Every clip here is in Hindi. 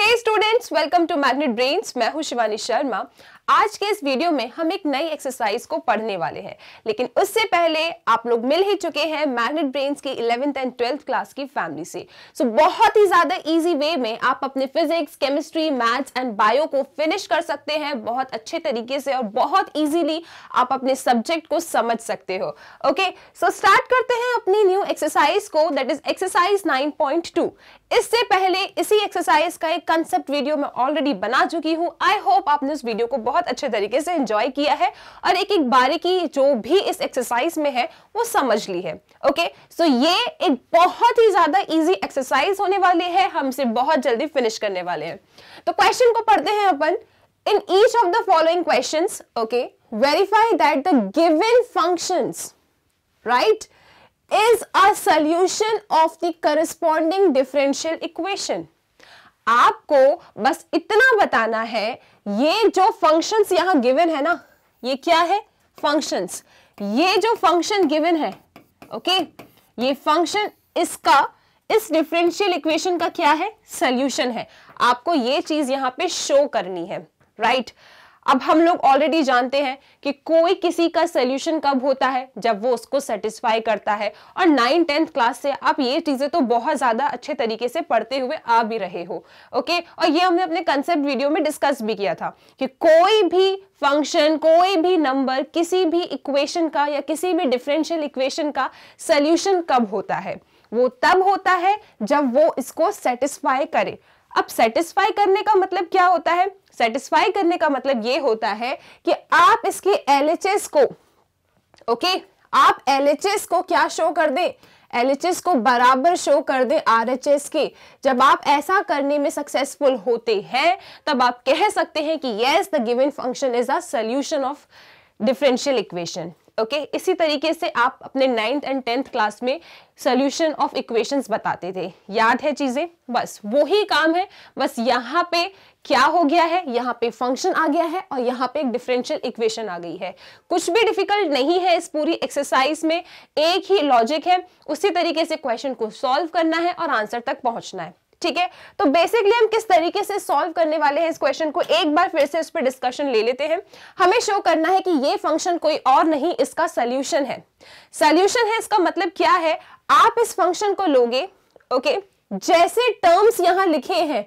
Hey students welcome to Magnet Brains मैं हूं शिवानी शर्मा आज के इस वीडियो में हम एक नई एक्सरसाइज को पढ़ने वाले हैं लेकिन उससे पहले आप लोग मिल ही चुके हैं मैग्नेट ब्रेन्स की इलेवेंथ एंड ट्वेल्थ क्लास की फैमिली से सो so, बहुत ही ज्यादा इजी वे में आप अपने physics chemistry maths and bio को फिनिश कर सकते हैं बहुत अच्छे तरीके से और बहुत ईजिली आप अपने सब्जेक्ट को समझ सकते हो ओके सो स्टार्ट करते हैं अपनी न्यू एक्सरसाइज को दैट इज एक्सरसाइज नाइन इससे पहले इसी एक्सरसाइज का एक कंसेप्ट वीडियो मैं ऑलरेडी बना चुकी हूँ आई होप आपने उस वीडियो को बहुत बहुत अच्छे तरीके से इंजॉय किया है और एक एक बारी की जो भी इस एक्सरसाइज में है वो समझ ली है ओके सो ये एक बहुत ही ज्यादा इजी एक्सरसाइज होने वाली है हम इसे बहुत जल्दी फिनिश करने वाले हैं तो क्वेश्चन को पढ़ते हैं अपन in each of the following question okay verify that the given function right is a solution of the corresponding differential equation आपको बस इतना बताना है ये जो फंक्शंस यहां गिवन है ना ये क्या है फंक्शंस ये जो फंक्शन गिवन है ओके okay? ये फंक्शन इसका इस डिफरेंशियल इक्वेशन का क्या है सोल्यूशन है आपको ये चीज यहां पे शो करनी है राइट right? अब हम लोग ऑलरेडी जानते हैं कि कोई किसी का सोल्यूशन कब होता है जब वो उसको सेटिस्फाई करता है और नाइन टेंथ क्लास से आप ये चीज़ें तो बहुत ज़्यादा अच्छे तरीके से पढ़ते हुए आ भी रहे हो ओके और ये हमने अपने कंसेप्ट वीडियो में डिस्कस भी किया था कि कोई भी फंक्शन कोई भी नंबर किसी भी इक्वेशन का या किसी भी डिफरेंशियल इक्वेशन का सोल्यूशन कब होता है वो तब होता है जब वो इसको सेटिस्फाई करे अब सेटिस्फाई करने का मतलब क्या होता है सेटिस्फाई करने का मतलब ये होता है कि आप इसकी एल को ओके okay, आप एल को क्या शो कर दें एल को बराबर शो कर दें आर के जब आप ऐसा करने में सक्सेसफुल होते हैं तब आप कह सकते हैं कि yes the given function is a solution of differential equation okay okay? इसी तरीके से आप अपने नाइन्थ एंड टेंथ क्लास में सोल्यूशन ऑफ इक्वेशंस बताते थे याद है चीज़ें बस वो ही काम है बस यहाँ पे क्या हो गया है यहाँ पे फंक्शन आ गया है और यहाँ पे एक डिफरेंशियल इक्वेशन आ गई है कुछ भी डिफिकल्ट नहीं है इस पूरी एक्सरसाइज में एक ही लॉजिक है उसी तरीके से क्वेश्चन को सॉल्व करना है और आंसर तक पहुंचना है ठीक है तो बेसिकली हम किस तरीके से सॉल्व करने वाले हैं इस क्वेश्चन को एक बार फिर से उस पर डिस्कशन ले लेते हैं हमें शो करना है कि ये फंक्शन कोई और नहीं इसका सोल्यूशन है सोल्यूशन है इसका मतलब क्या है आप इस फंक्शन को लोगे ओके जैसे टर्म्स यहां लिखे हैं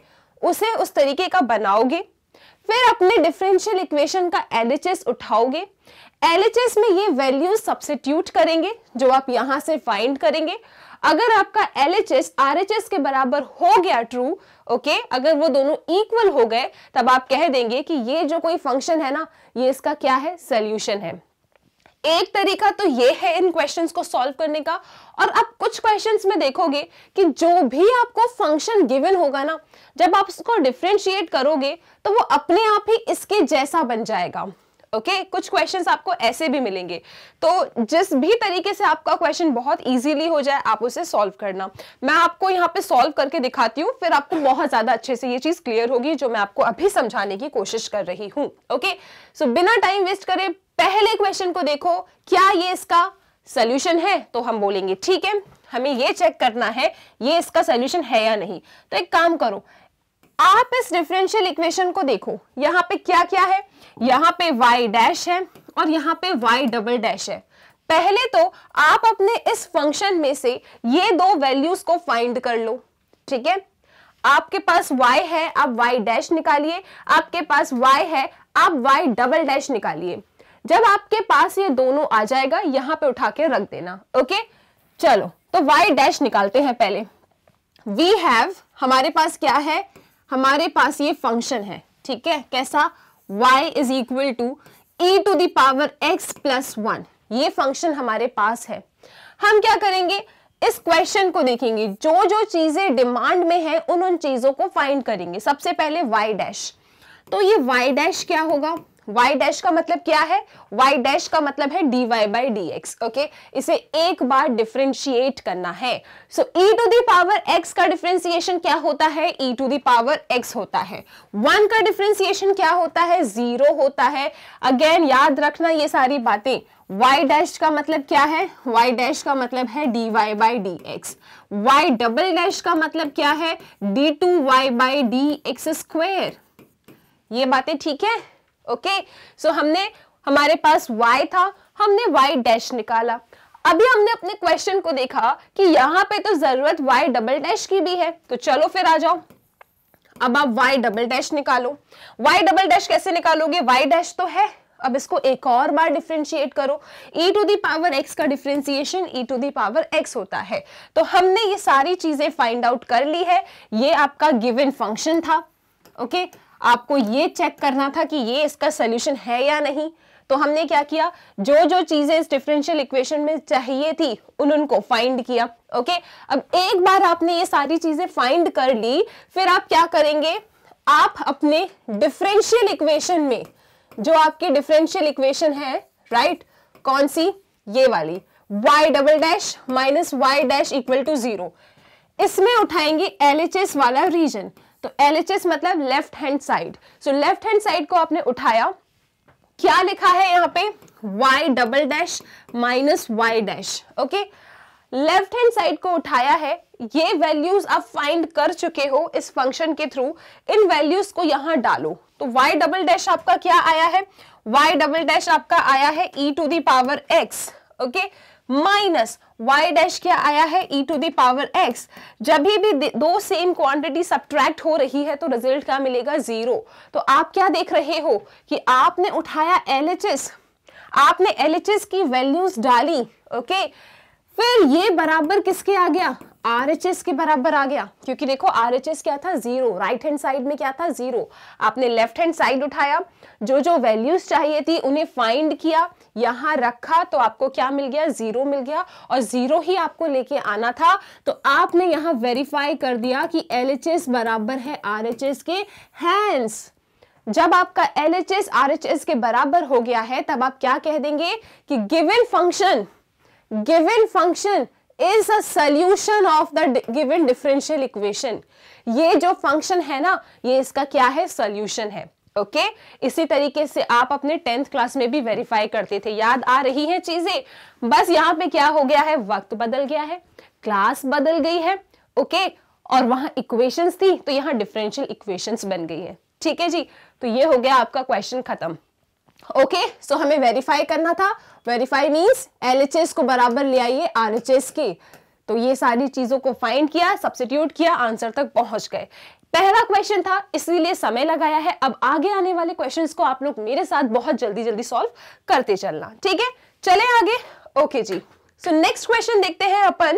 उसे उस तरीके का बनाओगे फिर अपने डिफरेंशियल इक्वेशन का एलएचएस उठाओगे एलएचएस में ये वैल्यूज सब्सिट्यूट करेंगे जो आप यहां से फाइंड करेंगे अगर आपका L H S R H S के बराबर हो गया ट्रू ओके अगर वो दोनों इक्वल हो गए तब आप कह देंगे कि ये जो कोई फंक्शन है ना ये इसका क्या है सोल्यूशन है एक तरीका तो ये है इन क्वेश्चंस को सॉल्व करने का और अब कुछ क्वेश्चंस में देखोगे कि जो भी आपको फंक्शन गिवन होगा ना जब आप उसको डिफ्रेंशिएट करोगे तो वो अपने आप ही इसके जैसा बन जाएगा ओके okay? कुछ क्वेश्चंस आपको ऐसे भी मिलेंगे तो जिस भी तरीके से आपका क्वेश्चन बहुत इजीली हो जाए आप उसे सॉल्व करना मैं आपको यहाँ पे सॉल्व करके दिखाती हूँ फिर आपको बहुत ज़्यादा अच्छे से ये चीज़ क्लियर होगी जो मैं आपको अभी समझाने की कोशिश कर रही हूँ ओके सो बिना टाइम वेस्ट करे पहले क्वेश्चन को देखो क्या ये इसका सोल्यूशन है तो हम बोलेंगे ठीक है हमें ये चेक करना है ये इसका सोल्यूशन है या नहीं तो एक काम करो आप इस डिफरेंशियल इक्वेशन को देखो यहाँ पे क्या क्या है यहाँ पे y डैश है और यहाँ पे y डबल डैश है पहले तो आप अपने इस फंक्शन में से ये दो वैल्यूज को फाइंड कर लो ठीक है आपके पास y है आप y डैश निकालिए आपके पास y है आप y डबल डैश निकालिए जब आपके पास ये दोनों आ जाएगा यहाँ पे उठा के रख देना ओके चलो तो y डैश निकालते हैं पहले वी हैव हमारे पास क्या है हमारे पास ये फंक्शन है ठीक है कैसा y is equal to e to the power x plus one ये फंक्शन हमारे पास है हम क्या करेंगे इस क्वेश्चन को देखेंगे जो जो चीजें डिमांड में है उन उन चीजों को फाइंड करेंगे सबसे पहले y डैश तो ये y डैश क्या होगा y डैश का मतलब क्या है y डैश का मतलब है dy y by d okay इसे एक बार डिफ्रेंशिएट करना है so e to the power x का डिफ्रेंसिएशन क्या होता है e to the power x होता है वन का डिफ्रेंसिएशन क्या होता है जीरो होता है अगेन याद रखना ये सारी बातें y डैश का मतलब क्या है y डैश का मतलब है dy y by d x y double dash का मतलब क्या है d two y by d x square ये बातें ठीक है ओके सो हमने हमारे पास y था हमने y डैश निकाला अभी हमने अपने क्वेश्चन को देखा कि यहां पे तो जरूरत y डबल डैश की भी है तो चलो फिर आ जाओ अब आप y डबल डैश निकालो y डबल डैश कैसे निकालोगे y डैश तो है अब इसको एक और बार डिफ्रेंशिएट करो e to the power x का differentiation e to the power x होता है तो हमने ये सारी चीजें फाइंड आउट कर ली है ये आपका गिवन फंक्शन था ओके okay? आपको ये चेक करना था कि ये इसका सोल्यूशन है या नहीं तो हमने क्या किया जो जो चीजें इस डिफरेंशियल इक्वेशन में चाहिए थी उन उनको फाइंड किया ओके अब एक बार आपने ये सारी चीजें फाइंड कर ली फिर आप क्या करेंगे आप अपने डिफरेंशियल इक्वेशन में जो आपके डिफरेंशियल इक्वेशन है राइट कौन सी ये वाली y double dash minus y dash equal to zero इसमें उठाएंगे एल वाला रीजन तो एल मतलब left hand side so left hand side को आपने उठाया क्या लिखा है यहां पे y double dash minus y dash okay left hand side को उठाया है ये वैल्यूज आप फाइंड कर चुके हो इस फंक्शन के थ्रू इन वैल्यूज को यहां डालो तो y डबल डैश आपका क्या आया है y डबल डैश आपका आया है e to the power x okay minus y dash क्या आया है e to the power x जब भी दो सेम क्वांटिटी सब्ट्रैक्ट हो रही है तो रिजल्ट क्या मिलेगा जीरो तो आप क्या देख रहे हो कि आपने उठाया एल आपने एल की वैल्यूज डाली ओके फिर ये बराबर किसके आ गया आर के बराबर आ गया क्योंकि देखो आर क्या था जीरो राइट हैंड साइड में क्या था जीरो आपने लेफ्ट हैंड साइड उठाया जो जो वैल्यूज चाहिए थी उन्हें फाइंड किया यहां रखा तो आपको क्या मिल गया जीरो मिल गया और जीरो ही आपको लेके आना था तो आपने यहां वेरीफाई कर दिया कि एल बराबर है आर के हैंस जब आपका L H S R H S के बराबर हो गया है तब आप क्या कह देंगे कि given function given function is a solution of the given differential equation ये जो फंक्शन है ना ये इसका क्या है सोल्यूशन है ओके okay? इसी तरीके से आप अपने टेंथ क्लास में भी वेरीफाई करते थे याद आ रही है चीजें बस यहां पे क्या हो गया है वक्त बदल गया है क्लास बदल गई है ओके okay? और वहां इक्वेशंस थी तो यहां डिफरेंशियल इक्वेशंस बन गई है ठीक है जी तो ये हो गया आपका क्वेश्चन खत्म ओके okay? सो so हमें वेरीफाई करना था वेरीफाई मीन्स एल को बराबर ले आइए आर के तो ये सारी चीज़ों को फाइंड किया सब्सिट्यूट किया आंसर तक पहुंच गए पहला क्वेश्चन था इसीलिए समय लगाया है अब आगे आने वाले क्वेश्चन को आप लोग मेरे साथ बहुत जल्दी जल्दी सॉल्व करते चलना ठीक है चले आगे ओके जी सो नेक्स्ट क्वेश्चन देखते हैं अपन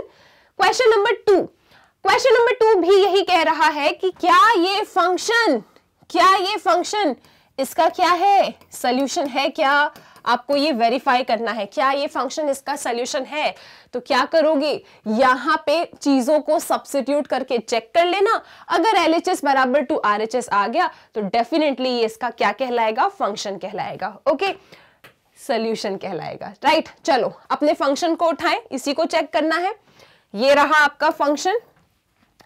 question number two question number two भी यही कह रहा है कि क्या ये फंक्शन क्या ये फंक्शन इसका क्या है सोल्यूशन है क्या आपको ये वेरीफाई करना है क्या ये फंक्शन इसका सोल्यूशन है तो क्या करोगे यहाँ पे चीजों को सब्सिट्यूट करके चेक कर लेना अगर एल बराबर टू आर आ गया तो डेफिनेटली ये इसका क्या कहलाएगा फंक्शन कहलाएगा ओके सोल्यूशन कहलाएगा राइट right? चलो अपने फंक्शन को उठाएं इसी को चेक करना है ये रहा आपका फंक्शन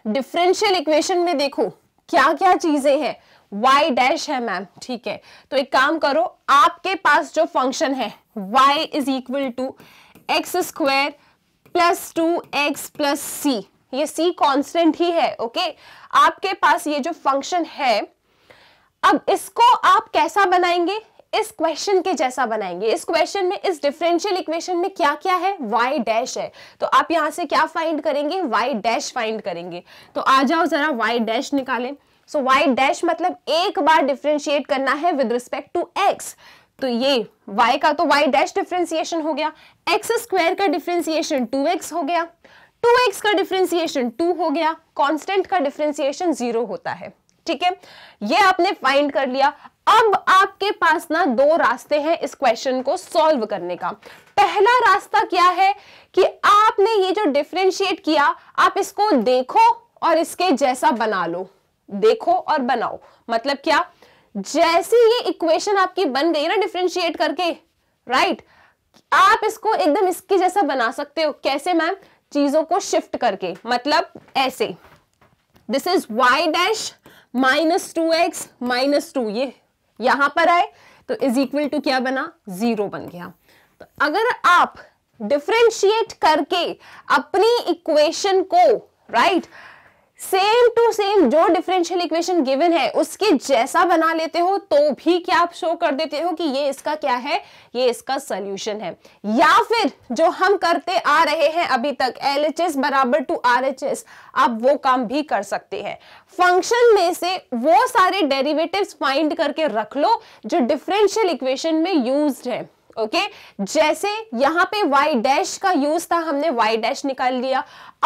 डिफरेंशियल इक्वेशन में देखो क्या क्या चीजें हैं y डैश है मैम ठीक है तो एक काम करो आपके पास जो फंक्शन है y is equal to x square plus two x plus c ये c कांस्टेंट ही है ओके आपके पास ये जो फंक्शन है अब इसको आप कैसा बनाएंगे इस क्वेश्चन के जैसा बनाएंगे इस क्वेश्चन में इस डिफरेंशियल इक्वेशन में क्या क्या है y डैश है तो आप यहां से क्या फाइंड करेंगे y डैश फाइंड करेंगे तो आ जाओ जरा y डैश निकालें सो वाई डैश मतलब एक बार डिफ्रेंशिएट करना है विद रिस्पेक्ट टू एक्स तो ये y का तो y डैश डिफ्रेंसिएशन हो गया एक्स स्क्वायर का डिफ्रेंसिएशन 2x हो गया 2x का डिफ्रेंसिएशन 2 हो गया कांस्टेंट का डिफ्रेंसिएशन जीरो होता है ठीक है ये आपने फाइंड कर लिया अब आपके पास ना दो रास्ते हैं इस क्वेश्चन को सॉल्व करने का पहला रास्ता क्या है कि आपने ये जो डिफ्रेंशिएट किया आप इसको देखो और इसके जैसा बना लो देखो और बनाओ मतलब क्या जैसे ये इक्वेशन आपकी बन गई ना डिफ्रेंशिएट करके राइट आप इसको एकदम इसके जैसा बना सकते हो कैसे मैम चीजों को शिफ्ट करके मतलब ऐसे this is y dash minus two x minus two ये यहां पर आए तो इज इक्वल टू क्या बना जीरो बन गया तो अगर आप डिफ्रेंशिएट करके अपनी इक्वेशन को right right, same to same जो डिफरेंशियल इक्वेशन गिवन है उसके जैसा बना लेते हो तो भी क्या आप शो कर देते हो कि ये इसका क्या है ये इसका सोल्यूशन है या फिर जो हम करते आ रहे हैं अभी तक एल एच एस बराबर टू आर एच एस आप वो काम भी कर सकते हैं फंक्शन में से वो सारे डेरिवेटिव्स फाइंड करके रख लो जो डिफरेंशियल इक्वेशन में यूज है ओके जैसे यहां पे y डैश का यूज था हमने y डैश निकाल लिया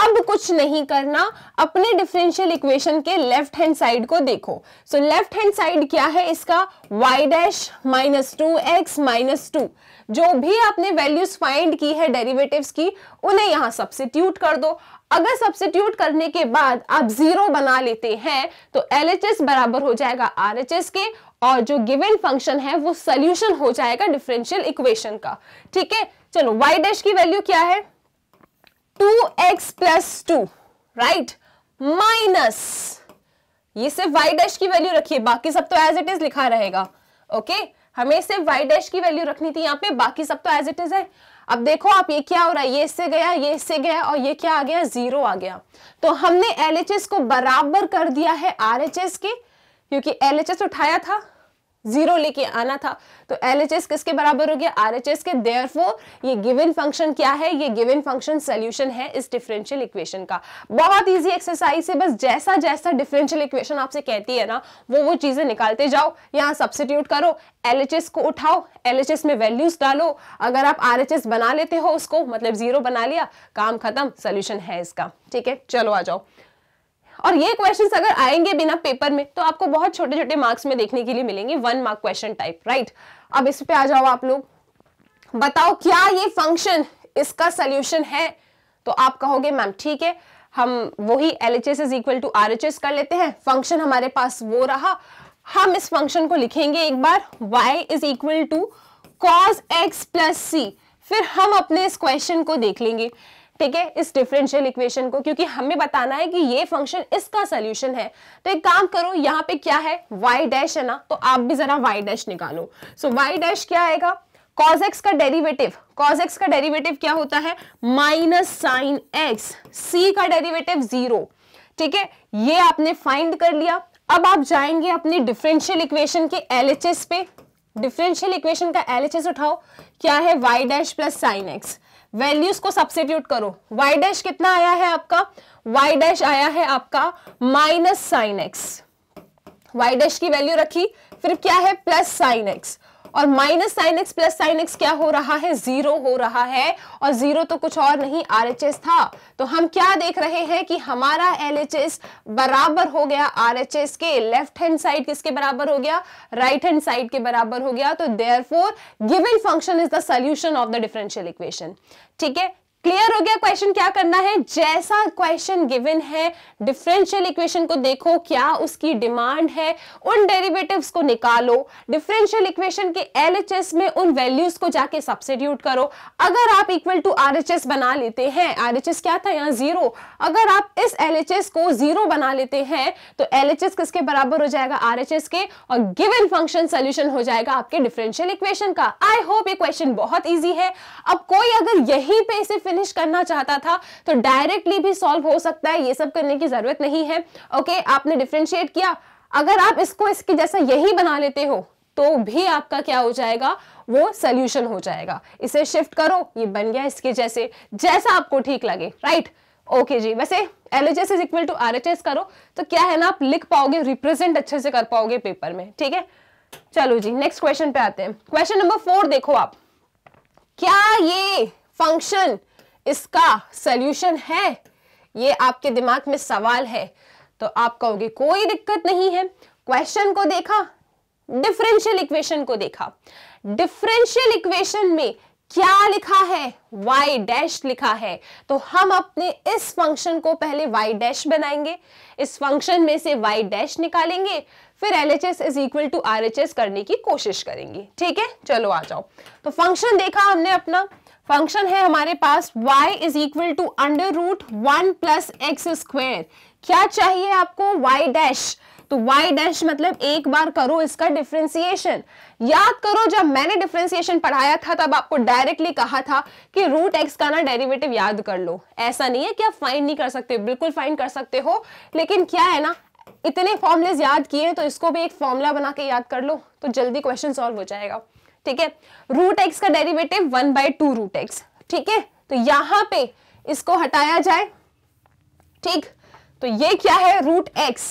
अब कुछ नहीं करना अपने डिफरेंशियल इक्वेशन के लेफ्ट हैंड साइड को देखो सो लेफ्ट हैंड साइड क्या है इसका y dash minus two x minus two जो भी आपने वैल्यूज फाइंड की है डेरिवेटिव्स की उन्हें यहां सब्सिट्यूट कर दो अगर सब्सिट्यूट करने के बाद आप जीरो बना लेते हैं तो एल बराबर हो जाएगा आर के और जो गिवन फंक्शन है वो सोल्यूशन हो जाएगा डिफरेंशियल इक्वेशन का ठीक है चलो y डैश की वैल्यू क्या है two x plus two right minus ये सिर्फ y डैश की वैल्यू रखिए बाकी सब तो एज इट इज लिखा रहेगा ओके हमें सिर्फ y डैश की वैल्यू रखनी थी यहाँ पे बाकी सब तो एज इट इज है अब देखो आप ये क्या हो रहा है ये इससे गया ये इससे गया और ये क्या आ गया जीरो आ गया तो हमने एल को बराबर कर दिया है आर के क्योंकि एल उठाया था जीरो लेके आना था तो एल एच एस किसके बराबर हो गया आर एच एस के देयरफॉर ये गिवन फंक्शन क्या है ये गिवन फंक्शन सोल्यूशन है इस डिफरेंशियल इक्वेशन का बहुत इजी एक्सरसाइज है बस जैसा जैसा डिफरेंशियल इक्वेशन आपसे कहती है ना वो वो चीजें निकालते जाओ यहाँ सब्सिट्यूट करो एल एच एस को उठाओ एल एच एस में वैल्यूज डालो अगर आप आर एच एस बना लेते हो उसको मतलब जीरो बना लिया काम खत्म सोल्यूशन है इसका ठीक है चलो आ जाओ और ये क्वेश्चन अगर आएंगे बिना पेपर में तो आपको बहुत छोटे छोटे मार्क्स में देखने के लिए मिलेंगे one mark question type right अब इस पे आ जाओ आप लोग बताओ क्या ये फंक्शन इसका सोल्यूशन है तो आप कहोगे मैम ठीक है हम वही L H S is equal to R H S कर लेते हैं फंक्शन हमारे पास वो रहा हम इस फंक्शन को लिखेंगे एक बार y is equal to cos x plus c फिर हम अपने इस क्वेश्चन को देख लेंगे ठीक है इस डिफरेंशियल इक्वेशन को क्योंकि हमें बताना है कि ये फंक्शन इसका सोल्यूशन है तो एक काम करो यहाँ पे क्या है वाई डैश है ना तो आप भी जरा वाई डैश निकालो सो वाई डैश क्या आएगा कॉज एक्स का डेरिवेटिव कॉज एक्स का डेरिवेटिव क्या होता है माइनस साइन एक्स सी का डेरिवेटिव जीरो ठीक है ये आपने फाइंड कर लिया अब आप जाएंगे अपनी डिफरेंशियल इक्वेशन के एलएचएस पे डिफरेंशियल इक्वेशन का एलएचएस उठाओ क्या है y dash plus sine x values को सब्सिट्यूट करो वाई डैश कितना आया है आपका वाई डैश आया है आपका minus sine x y dash की वैल्यू रखी फिर क्या है प्लस साइन एक्स और minus sine x plus sine x क्या हो रहा है जीरो हो रहा है और जीरो तो कुछ और नहीं आर था तो हम क्या देख रहे हैं कि हमारा एल बराबर हो गया आर के लेफ्ट हैंड साइड किसके बराबर हो गया राइट हैंड साइड के बराबर हो गया तो there given function is the solution of the differential equation ठीक है क्लियर हो गया क्वेश्चन क्या करना है जैसा क्वेश्चन गिवन है डिफरेंशियल इक्वेशन को देखो क्या उसकी डिमांड है उन डेरिवेटिव्स को निकालो डिफरेंशियल इक्वेशन के एलएचएस में उन वैल्यूज को जाके सब्सिट्यूट करो अगर आप इक्वल टू आरएचएस बना लेते हैं आरएचएस क्या था यहाँ जीरो अगर आप इस एलएचएस को जीरो बना लेते हैं तो एलएचएस किसके बराबर हो जाएगा आरएचएस के और गिवन फंक्शन सोल्यूशन हो जाएगा आपके डिफरेंशियल इक्वेशन का आई होप ये क्वेश्चन बहुत ईजी है अब कोई अगर यही पे सिर्फ फिनिश करना चाहता था तो डायरेक्टली भी सॉल्व हो सकता है ये सब करने की जरूरत नहीं है ओके okay, आपने डिफ्रेंशिएट किया अगर आप इसको इसके जैसा यही बना लेते हो तो भी आपका क्या हो जाएगा वो सोल्यूशन हो जाएगा इसे शिफ्ट करो ये बन गया इसके जैसे जैसा आपको ठीक लगे राइट ओके okay जी वैसे L H S is equal to R H S करो तो क्या है ना आप लिख पाओगे रिप्रेजेंट अच्छे से कर पाओगे पेपर में ठीक है चलो जी नेक्स्ट क्वेश्चन पे आते हैं क्वेश्चन नंबर फोर देखो आप क्या ये फंक्शन इसका सोल्यूशन है ये आपके दिमाग में सवाल है तो आप कहोगे कोई दिक्कत नहीं है क्वेश्चन को देखा डिफरेंशियल इक्वेशन को देखा डिफरेंशियल इक्वेशन में क्या लिखा है y डैश लिखा है तो हम अपने इस फंक्शन को पहले y डैश बनाएंगे इस फंक्शन में से y डैश निकालेंगे फिर L H S is equal to R H S करने की कोशिश करेंगे ठीक है चलो आ जाओ तो फंक्शन देखा हमने अपना फंक्शन है हमारे पास y is equal to under root one plus x square क्या चाहिए आपको y डैश तो y डैश मतलब एक बार करो इसका डिफ्रेंसिएशन याद करो जब मैंने डिफ्रेंसिएशन पढ़ाया था तब आपको डायरेक्टली कहा था कि रूट एक्स का ना डेरिवेटिव याद कर लो ऐसा नहीं है कि आप फाइन नहीं कर सकते बिल्कुल फाइन कर सकते हो लेकिन क्या है ना इतने फॉर्मुलेज याद किए तो इसको भी एक फॉर्मूला बना के याद कर लो तो जल्दी क्वेश्चन सॉल्व हो जाएगा ठीक है रूट एक्स का derivative one by two root x ठीक है तो यहां पे इसको हटाया जाए ठीक तो ये क्या है रूट एक्स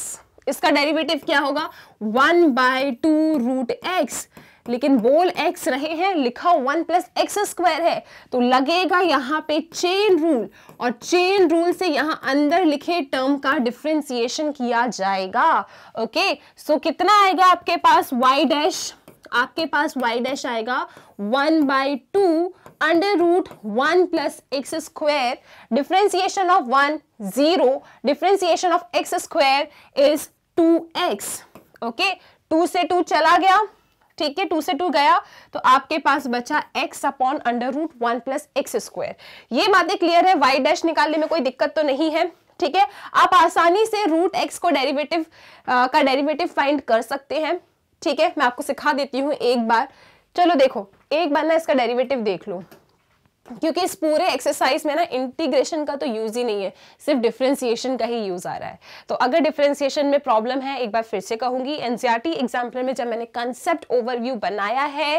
इसका डेरिवेटिव क्या होगा one by two root x लेकिन बोल x रहे हैं लिखा वन प्लस एक्स स्क्वायर है तो लगेगा यहां पे चेन रूल और चेन रूल से यहां अंदर लिखे टर्म का डिफ्रेंसिएशन किया जाएगा ओके सो कितना आएगा आपके पास y डैश आपके पास y डैश आएगा one by two under root one plus x square differentiation of one zero differentiation of x square is two x okay two से टू चला गया ठीक है टू से टू गया तो आपके पास बचा x upon under root one plus x square ये बातें क्लियर है y डैश निकालने में कोई दिक्कत तो नहीं है ठीक है आप आसानी से रूट एक्स को डेरिवेटिव का डेरिवेटिव फाइंड कर सकते हैं ठीक है मैं आपको सिखा देती हूँ एक बार चलो देखो एक बार ना इसका डेरिवेटिव देख लो क्योंकि इस पूरे एक्सरसाइज में ना इंटीग्रेशन का तो यूज़ ही नहीं है सिर्फ डिफ्रेंसीशन का ही यूज़ आ रहा है तो अगर डिफ्रेंसीशन में प्रॉब्लम है एक बार फिर से कहूँगी एनसीआरटी एग्जाम्पल में जब मैंने कंसेप्ट ओवरव्यू बनाया है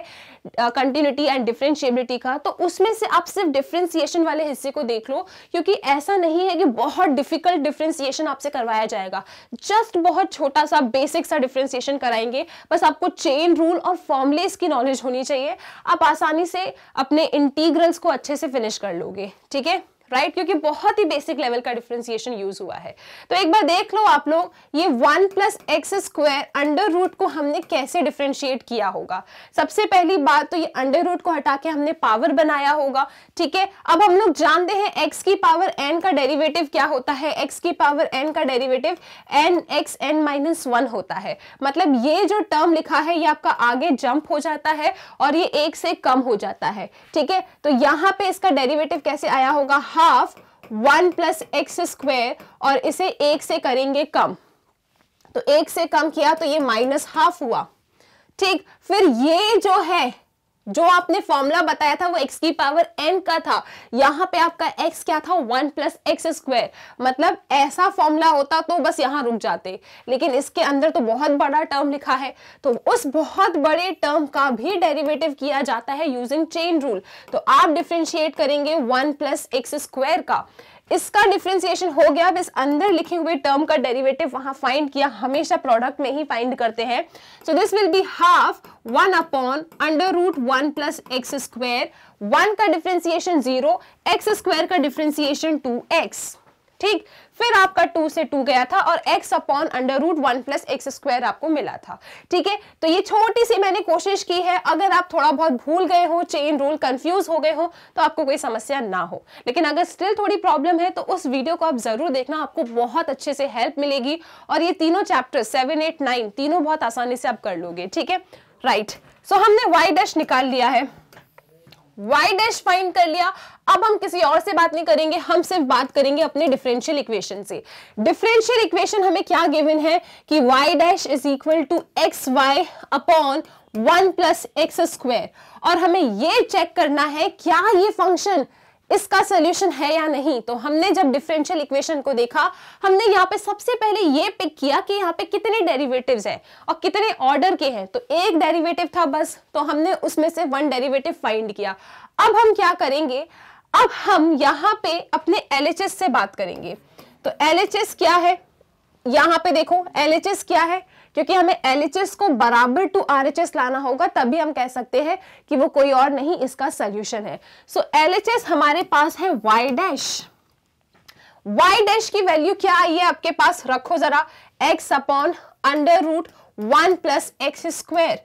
कंटिन्यूटी एंड डिफ्रेंशियबिलिटी का तो उसमें से आप सिर्फ डिफ्रेंसीशन वाले हिस्से को देख लो क्योंकि ऐसा नहीं है कि बहुत डिफिकल्ट डिफ्रेंसीशन आपसे करवाया जाएगा जस्ट बहुत छोटा सा बेसिक सा डिफ्रेंसीशन कराएंगे बस आपको चेन रूल और फॉर्मलेस की नॉलेज होनी चाहिए आप आसानी से अपने इंटीग्रल्स को अच्छे से फिनिश कर लोगे ठीक है राइट क्योंकि बहुत ही बेसिक लेवल का डिफ्रेंसिएशन यूज हुआ है तो एक बार देख लो आप लोग ये one plus x square under root को हमने कैसे डिफ्रेंशिएट किया होगा सबसे पहली बात तो ये अंडर रूट को हटा के हमने पावर बनाया होगा ठीक है अब हम लोग जानते हैं एक्स की पावर एन का डेरीवेटिव क्या होता है एक्स की पावर एन का derivative n x n minus one होता है मतलब ये जो टर्म लिखा है ये आपका आगे जंप हो जाता है और ये एक से कम हो जाता है ठीक है तो यहाँ पे इसका डेरीवेटिव कैसे आया होगा half one plus x square और इसे एक से करेंगे कम तो एक से कम किया तो ये माइनस हाफ हुआ ठीक फिर ये जो है जो आपने फॉर्मूला बताया था वो x की पावर n का था यहाँ पे आपका x क्या था वन प्लस एक्स स्क्वायर मतलब ऐसा फॉर्मूला होता तो बस यहाँ रुक जाते लेकिन इसके अंदर तो बहुत बड़ा टर्म लिखा है तो उस बहुत बड़े टर्म का भी डेरिवेटिव किया जाता है यूजिंग चेन रूल तो आप डिफ्रेंशिएट करेंगे वन प्लस एक्स स्क्वायर का इसका डिफ्रेंसिएशन हो गया अब इस अंदर लिखे हुए टर्म का डेरिवेटिव वहां फाइंड किया हमेशा प्रोडक्ट में ही फाइंड करते हैं so this will be half one upon under root one plus x square one का डिफ्रेंसिएशन जीरो एक्स स्क्वायर का डिफ्रेंसिएशन टू एक्स ठीक फिर आपका टू से टू गया था और x upon under root one plus x square आपको मिला था ठीक है तो ये छोटी सी मैंने कोशिश की है अगर आप थोड़ा बहुत भूल गए हो चेन रूल कंफ्यूज हो गए हो तो आपको कोई समस्या ना हो लेकिन अगर स्टिल थोड़ी प्रॉब्लम है तो उस वीडियो को आप जरूर देखना आपको बहुत अच्छे से हेल्प मिलेगी और ये तीनों चैप्टर सेवन एट नाइन तीनों बहुत आसानी से आप कर लोगे ठीक है राइट सो हमने वाई डैश निकाल लिया है y डैश फाइंड कर लिया अब हम किसी और से बात नहीं करेंगे हम सिर्फ बात करेंगे अपने डिफरेंशियल इक्वेशन से डिफरेंशियल इक्वेशन हमें क्या गिवन है कि y dash is equal to x y upon one plus x square और हमें ये चेक करना है क्या ये फंक्शन इसका सोल्यूशन है या नहीं तो हमने जब डिफरेंशियल इक्वेशन को देखा हमने यहाँ पे सबसे पहले ये पिक किया कि यहाँ पे कितने डेरिवेटिव्स हैं और कितने ऑर्डर के हैं तो एक डेरिवेटिव था बस तो हमने उसमें से वन डेरिवेटिव फाइंड किया अब हम क्या करेंगे अब हम यहाँ पे अपने एल से बात करेंगे तो एल क्या है यहाँ पे देखो एल क्या है क्योंकि हमें एल को बराबर टू आर लाना होगा तभी हम कह सकते हैं कि वो कोई और नहीं इसका सोल्यूशन है सो एल हमारे पास है वाई डैश वाई डैश की वैल्यू क्या आई है आपके पास रखो जरा x upon under root one plus x square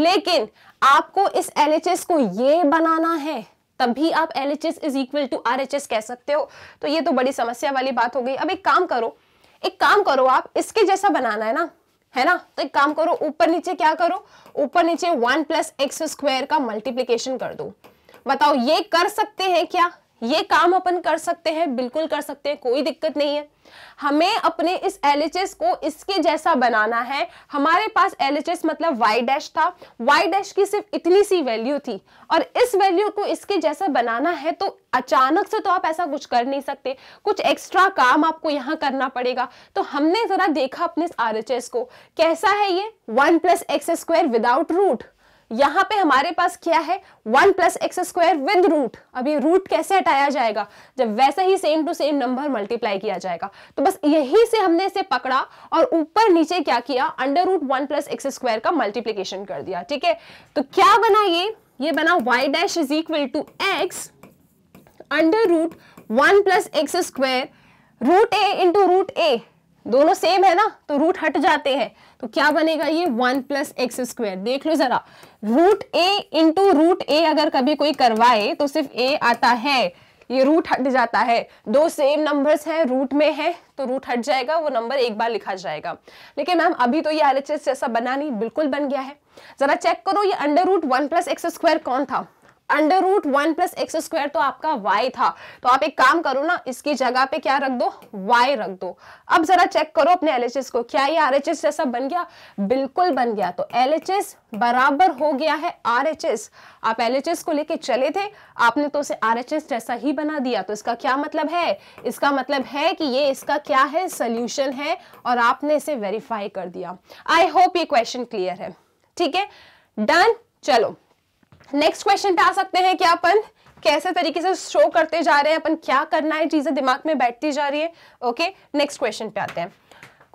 लेकिन आपको इस एल को ये बनाना है तब भी आप L H S is equal to R H S कह सकते हो तो ये तो बड़ी समस्या वाली बात हो गई अब एक काम करो एक काम करो आप इसके जैसा बनाना है ना है ना तो एक काम करो ऊपर नीचे क्या करो ऊपर नीचे वन प्लस एक्स स्क्वायर का मल्टीप्लीकेशन कर दो बताओ ये कर सकते हैं क्या ये काम अपन कर सकते हैं बिल्कुल कर सकते हैं कोई दिक्कत नहीं है हमें अपने इस एल को इसके जैसा बनाना है हमारे पास एल मतलब वाई डैश था वाई डैश की सिर्फ इतनी सी वैल्यू थी और इस वैल्यू को इसके जैसा बनाना है तो अचानक से तो आप ऐसा कुछ कर नहीं सकते कुछ एक्स्ट्रा काम आपको यहाँ करना पड़ेगा तो हमने जरा देखा अपने इस आर को कैसा है ये one plus x square without root यहां पे हमारे पास क्या है one plus x square with root अब ये रूट कैसे हटाया जाएगा जब वैसे ही same to same number multiply किया जाएगा तो बस यही से हमने इसे पकड़ा और ऊपर नीचे क्या किया under root one plus x square का मल्टीप्लीकेशन कर दिया ठीक है तो क्या बना ये ये बना y dash is equal to x under root one plus x square root a into root a दोनों सेम है ना तो रूट हट जाते हैं तो क्या बनेगा ये वन प्लस एक्स स्क्वायर देख लो जरा root a into root a अगर कभी कोई करवाए तो सिर्फ ए आता है ये रूट हट जाता है दो सेम नंबर्स हैं रूट में है तो रूट हट जाएगा वो नंबर एक बार लिखा जाएगा लेकिन मैम अभी तो ये आर एच एस जैसा बना नहीं बिल्कुल बन गया है जरा चेक करो ये under root one plus x square कौन था under root one plus x square तो आपका वाई था तो आप एक काम करो ना इसकी जगह पे क्या रख दो वाई रख दो अब जरा चेक करो अपने एलएचएस को क्या ये आरएचएस जैसा बन गया बिल्कुल बन गया तो एलएचएस बराबर हो गया है आरएचएस आप एलएचएस को लेके चले थे आपने तो उसे आरएचएस जैसा ही बना दिया तो इसका क्या मतलब है इसका मतलब है कि ये इसका क्या है सोल्यूशन है और आपने इसे वेरीफाई कर दिया आई होप ये क्वेश्चन क्लियर है ठीक है डन चलो नेक्स्ट क्वेश्चन पे आ सकते हैं क्या अपन कैसे तरीके से शो करते जा रहे हैं अपन क्या करना है चीजें दिमाग में बैठती जा रही है ओके नेक्स्ट क्वेश्चन पे आते हैं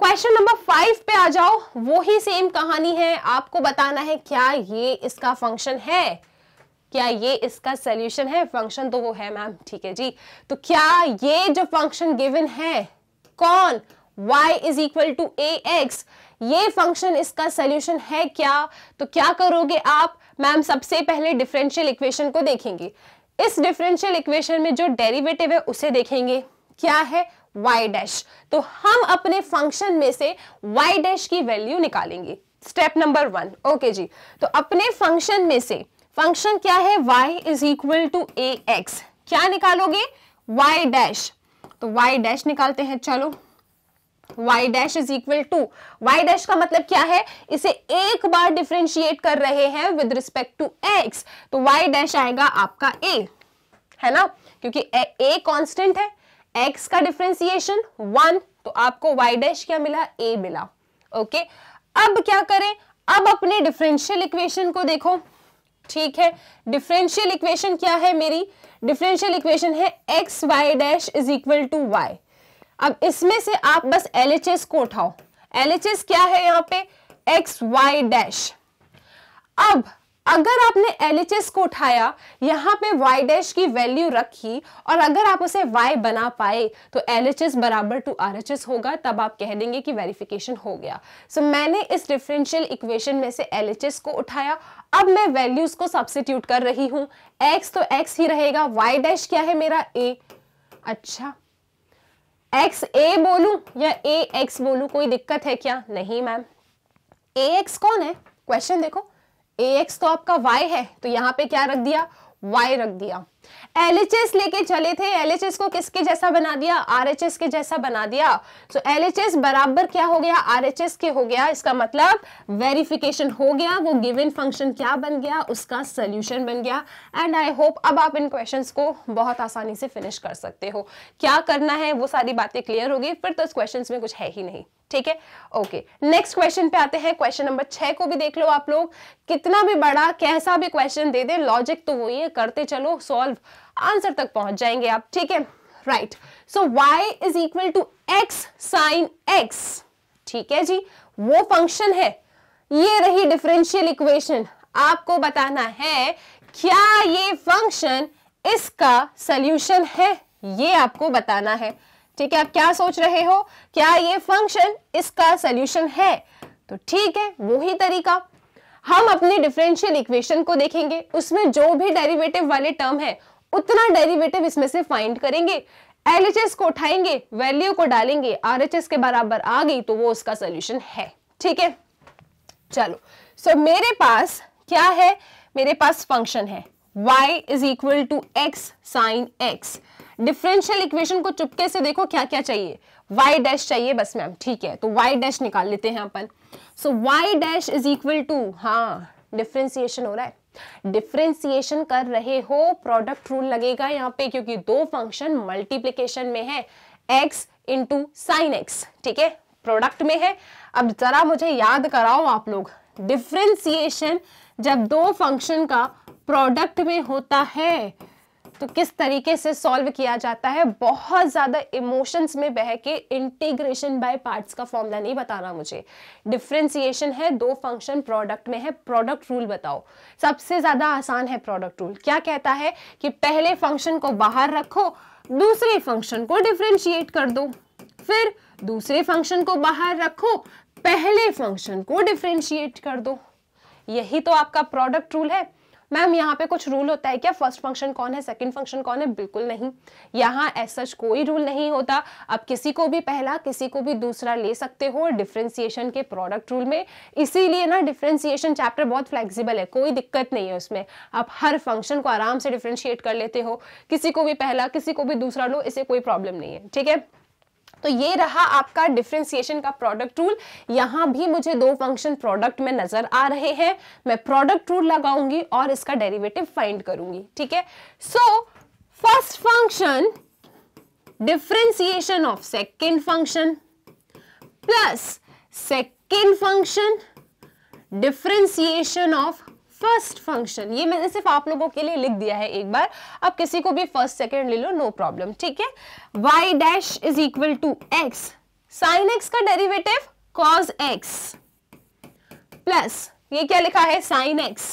क्वेश्चन नंबर फाइव पे आ जाओ वो ही सेम कहानी है आपको बताना है क्या ये इसका फंक्शन है क्या ये इसका सोल्यूशन है फंक्शन तो वो है मैम ठीक है जी तो क्या ये जो फंक्शन गिवन है कौन y is equal to a x ये फंक्शन इसका सोल्यूशन है क्या तो क्या करोगे आप मैम सबसे पहले डिफरेंशियल इक्वेशन को देखेंगे इस डिफरेंशियल इक्वेशन में जो डेरिवेटिव है उसे देखेंगे क्या है y डैश तो हम अपने फंक्शन में से y डैश की वैल्यू निकालेंगे स्टेप नंबर वन ओके जी तो अपने फंक्शन में से फंक्शन क्या है y is equal to a x क्या निकालोगे y डैश तो y डैश निकालते हैं चलो y dash is equal to y dash का मतलब क्या है इसे एक बार डिफ्रेंशिएट कर रहे हैं विद रिस्पेक्ट टू x तो y डैश आएगा आपका a है ना क्योंकि a, a कांस्टेंट है x का डिफ्रेंसिएशन वन तो आपको y डैश क्या मिला a मिला ओके okay? अब क्या करें अब अपने डिफरेंशियल इक्वेशन को देखो ठीक है डिफरेंशियल इक्वेशन क्या है मेरी डिफरेंशियल इक्वेशन है x y dash is equal to y अब इसमें से आप बस एल को उठाओ एल क्या है यहाँ पे एक्स वाई डैश अब अगर आपने एल को उठाया यहां पे y डैश की वैल्यू रखी और अगर आप उसे y बना पाए तो एल बराबर टू आर होगा तब आप कह देंगे कि वेरिफिकेशन हो गया सो so, मैंने इस डिफरेंशियल इक्वेशन में से एल को उठाया अब मैं वैल्यूज़ को सब्सिट्यूट कर रही हूं x तो x ही रहेगा y डैश क्या है मेरा a अच्छा एक्स ए बोलू या ए एक्स बोलू कोई दिक्कत है क्या नहीं मैम ए एक्स कौन है क्वेश्चन देखो ए एक्स तो आपका वाई है तो यहाँ पे क्या रख दिया वाई रख दिया एलएचएस लेके चले थे एलएचएस को किसके जैसा बना दिया आरएचएस के जैसा बना दिया तो एलएचएस बराबर क्या हो गया आरएचएस के हो गया इसका मतलब वेरिफिकेशन हो गया वो गिवन फंक्शन क्या बन गया उसका सोल्यूशन बन गया एंड आई होप अब आप इन क्वेश्चन को बहुत आसानी से फिनिश कर सकते हो क्या करना है वो सारी बातें क्लियर होगी फिर तो क्वेश्चन में कुछ है ही नहीं ठीक है ओके नेक्स्ट क्वेश्चन पे आते हैं क्वेश्चन नंबर छह को भी देख लो आप लोग कितना भी बड़ा कैसा भी क्वेश्चन दे दे लॉजिक तो वही है करते चलो सॉल्व आंसर तक पहुंच जाएंगे आप ठीक है right so y is equal to x sine x ठीक है जी वो फंक्शन है ये रही डिफरेंशियल इक्वेशन आपको बताना है क्या ये फंक्शन इसका सोल्यूशन है ये आपको बताना है ठीक है आप क्या सोच रहे हो क्या ये फंक्शन इसका सोल्यूशन है तो ठीक है वो ही तरीका हम अपने डिफरेंशियल इक्वेशन को देखेंगे उसमें जो भी डेरिवेटिव वाले टर्म है उतना डेरिवेटिव इसमें से फाइंड करेंगे एलएचएस को उठाएंगे वैल्यू को डालेंगे आरएचएस के बराबर आ गई तो वो उसका सोल्यूशन है ठीक है चलो सो so, मेरे पास क्या है मेरे पास फंक्शन है y is equal to x sine x differential equation को चुपके से देखो क्या क्या चाहिए y डैश चाहिए बस मैम ठीक है तो y डैश निकाल लेते हैं अपन so so, y dash is equal to हाँ डिफ्रेंसिएशन हो रहा है डिफ्रेंसिएशन कर रहे हो प्रोडक्ट रूल लगेगा यहाँ पे क्योंकि दो फंक्शन मल्टीप्लीकेशन में है एक्स इंटू साइन एक्स ठीक है प्रोडक्ट में है अब जरा मुझे याद कराओ आप लोग डिफ्रेंसिएशन जब दो फंक्शन का प्रोडक्ट में होता है तो किस तरीके से सॉल्व किया जाता है बहुत ज़्यादा इमोशंस में बह के इंटीग्रेशन बाय पार्ट्स का फॉर्मूला नहीं बताना मुझे डिफ्रेंसिएशन है दो फंक्शन प्रोडक्ट में है प्रोडक्ट रूल बताओ सबसे ज़्यादा आसान है प्रोडक्ट रूल क्या कहता है कि पहले फंक्शन को बाहर रखो दूसरे फंक्शन को डिफ्रेंशिएट कर दो फिर दूसरे फंक्शन को बाहर रखो पहले फंक्शन को डिफ्रेंशिएट कर दो यही तो आपका प्रोडक्ट रूल है मैम यहाँ पे कुछ रूल होता है क्या फर्स्ट फंक्शन कौन है सेकंड फंक्शन कौन है बिल्कुल नहीं यहाँ ऐसा कोई रूल नहीं होता आप किसी को भी पहला किसी को भी दूसरा ले सकते हो डिफ्रेंसिएशन के प्रोडक्ट रूल में इसीलिए ना डिफ्रेंसिएशन चैप्टर बहुत फ्लेक्सिबल है कोई दिक्कत नहीं है उसमें आप हर फंक्शन को आराम से डिफ्रेंशिएट कर लेते हो किसी को भी पहला किसी को भी दूसरा लो इसे कोई प्रॉब्लम नहीं है ठीक है तो ये रहा आपका डिफ्रेंसिएशन का प्रोडक्ट रूल यहां भी मुझे दो फंक्शन प्रोडक्ट में नजर आ रहे हैं मैं प्रोडक्ट रूल लगाऊंगी और इसका डेरिवेटिव फाइंड करूंगी ठीक है so first function differentiation of second function plus second function differentiation of first function ये मैंने सिर्फ आप लोगों के लिए लिख दिया है एक बार अब किसी को भी फर्स्ट सेकेंड ले लो नो प्रॉब्लम ठीक है y dash is equal to x sine x का डेरिवेटिव कॉज एक्स प्लस ये क्या लिखा है साइन एक्स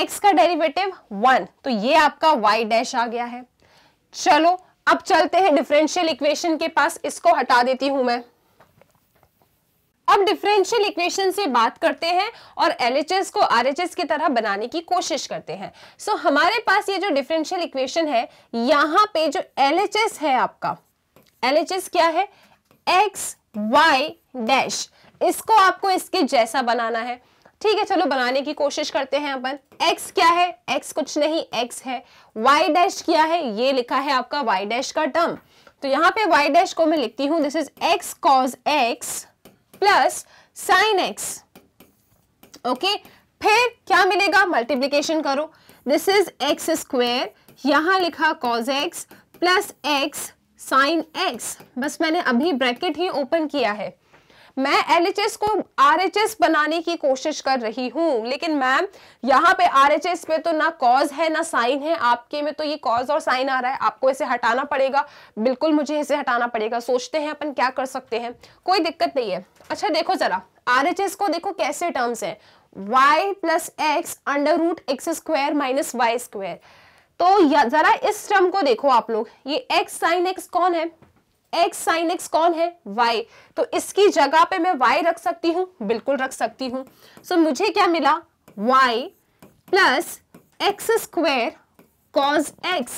एक्स का डेरिवेटिव वन तो ये आपका वाई डैश आ गया है चलो अब चलते हैं डिफरेंशियल इक्वेशन के पास इसको हटा देती हूं मैं अब डिफरेंशियल इक्वेशन से बात करते हैं और एलएचएस को आरएचएस की तरह बनाने की कोशिश करते हैं सो so, हमारे पास ये जो डिफरेंशियल इक्वेशन है यहाँ पे जो एलएचएस है आपका एलएचएस क्या है एक्स वाई डैश इसको आपको इसके जैसा बनाना है ठीक है चलो बनाने की कोशिश करते हैं अपन x क्या है x कुछ नहीं x है y डैश क्या है ये लिखा है आपका y डैश का टर्म तो यहाँ पे y डैश को मैं लिखती हूँ this is x cos x plus sine x okay फिर क्या मिलेगा मल्टीप्लीकेशन करो दिस इज एक्स स्क्वेर यहां लिखा cos x plus x sine x बस मैंने अभी ब्रैकेट ही ओपन किया है मैं एल को आर बनाने की कोशिश कर रही हूं लेकिन मैम यहाँ पे आर पे तो ना कॉज है ना साइन है आपके में तो ये कॉज और साइन आ रहा है आपको इसे हटाना पड़ेगा बिल्कुल मुझे इसे हटाना पड़ेगा सोचते हैं अपन क्या कर सकते हैं कोई दिक्कत नहीं है अच्छा देखो जरा आर को देखो कैसे टर्म्स है y plus x under root x square minus y square तो जरा इस टर्म को देखो आप लोग ये x साइन x कौन है एक्स साइन एक्स कौन है वाई तो इसकी जगह पे मैं वाई रख सकती हूँ बिल्कुल रख सकती हूँ सो so, मुझे क्या मिला y plus x square cos x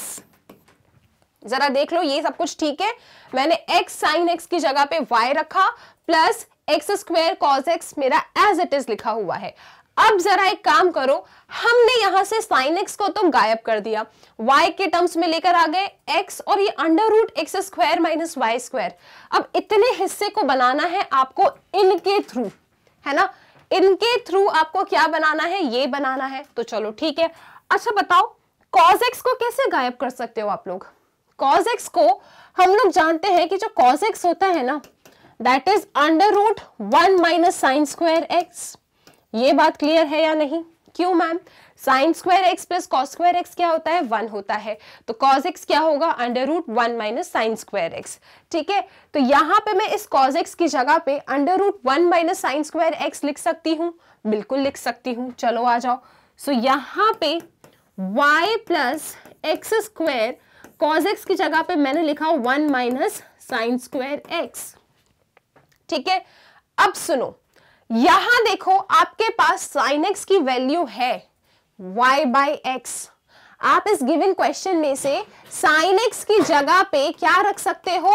जरा देख लो ये सब कुछ ठीक है मैंने एक्स साइन एक्स की जगह पे वाई रखा plus x square cos x मेरा एज इट इज लिखा हुआ है अब जरा एक काम करो हमने यहां से साइन एक्स को तो गायब कर दिया वाई के टर्म्स में लेकर आ गए एक्स और ये under root x square minus y square अब इतने हिस्से को बनाना है आपको इनके थ्रू है ना इनके थ्रू आपको क्या बनाना है ये बनाना है तो चलो ठीक है अच्छा बताओ कॉज एक्स को कैसे गायब कर सकते हो आप लोग कॉज एक्स को हम लोग जानते हैं कि जो कॉज एक्स होता है ना that is under root one minus sine square x ये बात क्लियर है या नहीं क्यों ma'am sine square x plus cos square x क्या होता है वन होता है तो कॉज एक्स क्या होगा under root one minus sine square x ठीक है तो यहां पे मैं इस कॉज एक्स की जगह पे under root one minus sine square x लिख सकती हूँ बिल्कुल लिख सकती हूँ चलो आ जाओ सो so, यहाँ पे y plus x square cos x की जगह पे मैंने लिखा one minus sine square x ठीक है अब सुनो यहां देखो आपके पास साइन एक्स की वैल्यू है y बाई एक्स आप इस गिवन क्वेश्चन में से साइन एक्स की जगह पे क्या रख सकते हो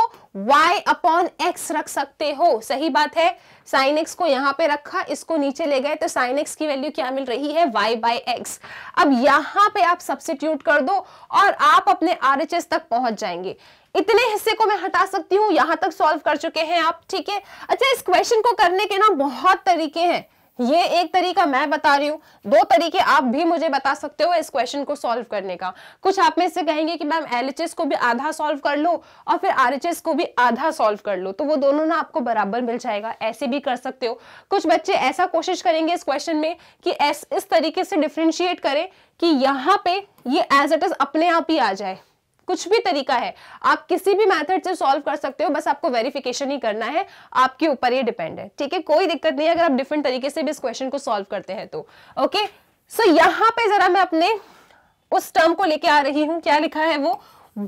y अपॉन एक्स रख सकते हो सही बात है साइन एक्स को यहां पे रखा इसको नीचे ले गए तो साइन एक्स की वैल्यू क्या मिल रही है y बाई एक्स अब यहां पे आप सब्सिट्यूट कर दो और आप अपने आर तक पहुंच जाएंगे इतने हिस्से को मैं हटा सकती हूँ यहाँ तक सॉल्व कर चुके हैं आप ठीक है अच्छा इस क्वेश्चन को करने के ना बहुत तरीके हैं ये एक तरीका मैं बता रही हूँ दो तरीके आप भी मुझे बता सकते हो इस क्वेश्चन को सॉल्व करने का कुछ आप में से कहेंगे कि मैम एल को भी आधा सॉल्व कर लो और फिर आर को भी आधा सॉल्व कर लो तो वो दोनों ना आपको बराबर मिल जाएगा ऐसे भी कर सकते हो कुछ बच्चे ऐसा कोशिश करेंगे इस क्वेश्चन में कि इस तरीके से डिफ्रेंशिएट करें कि यहाँ पे ये एज इट इज अपने आप ही आ जाए कुछ भी तरीका है आप किसी भी मैथड से सॉल्व कर सकते हो बस आपको वेरिफिकेशन ही करना है आपके ऊपर ये डिपेंड है ठीक है कोई दिक्कत नहीं है अगर आप डिफरेंट तरीके से भी इस क्वेश्चन को सॉल्व करते हैं तो ओके सो यहां पर जरा मैं अपने उस टर्म को लेके आ रही हूं क्या लिखा है वो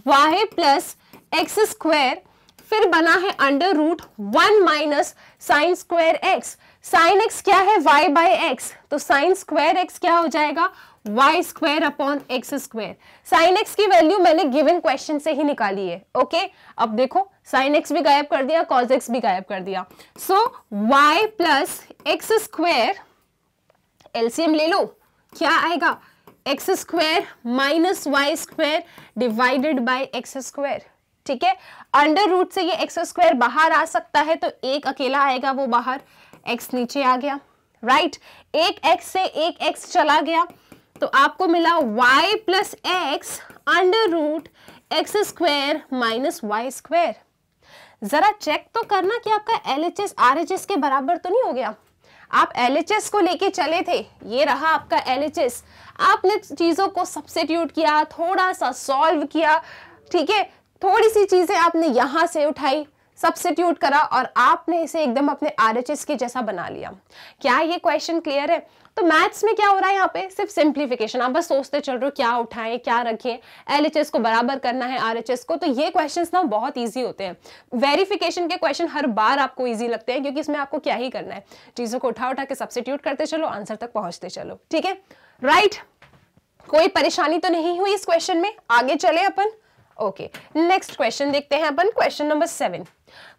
वाई प्लस एक्स स्क्वायर फिर बना है under root one minus sine square x sine x क्या है वाई बाय एक्स तो साइन स्क्वायर एक्स क्या हो जाएगा y square upon x square sine x की वैल्यू मैंने गिवन क्वेश्चन से ही निकाली है ओके okay? अब देखो साइन एक्स भी गायब कर दिया कॉज एक्स भी गायब कर दिया so y plus x square LCM ले लो क्या आएगा x square minus y square divided by x square ठीक है अंडर रूट से ये एक्स स्क्वायर बाहर आ सकता है तो एक अकेला आएगा वो बाहर एक्स नीचे आ गया राइट right? एक एक्स से एक एक्स चला गया तो आपको मिला y plus x under root x square minus y square ज़रा चेक तो करना कि आपका L H S R H S के बराबर तो नहीं हो गया आप एल एच एस को लेके चले थे ये रहा आपका एल एच एस आपने चीज़ों को सब्सिट्यूट किया थोड़ा सा सॉल्व किया ठीक है थोड़ी सी चीज़ें आपने यहां से उठाई सब्सिट्यूट करा और आपने इसे एकदम अपने आर एच एस के जैसा बना लिया क्या ये क्वेश्चन क्लियर है तो मैथ्स में क्या हो रहा है यहाँ पे सिर्फ सिंप्लीफिकेशन आप बस सोचते चल रहे हो क्या उठाएं क्या रखें एल को बराबर करना है आर को तो ये क्वेश्चन ना बहुत ईजी होते हैं वेरिफिकेशन के क्वेश्चन हर बार आपको ईजी लगते हैं क्योंकि इसमें आपको क्या ही करना है चीज़ों को उठा उठा के सब्सिट्यूट करते चलो आंसर तक पहुंचते चलो ठीक है राइट कोई परेशानी तो नहीं हुई इस क्वेश्चन में आगे चले अपन ओके नेक्स्ट क्वेश्चन देखते हैं अपन question number seven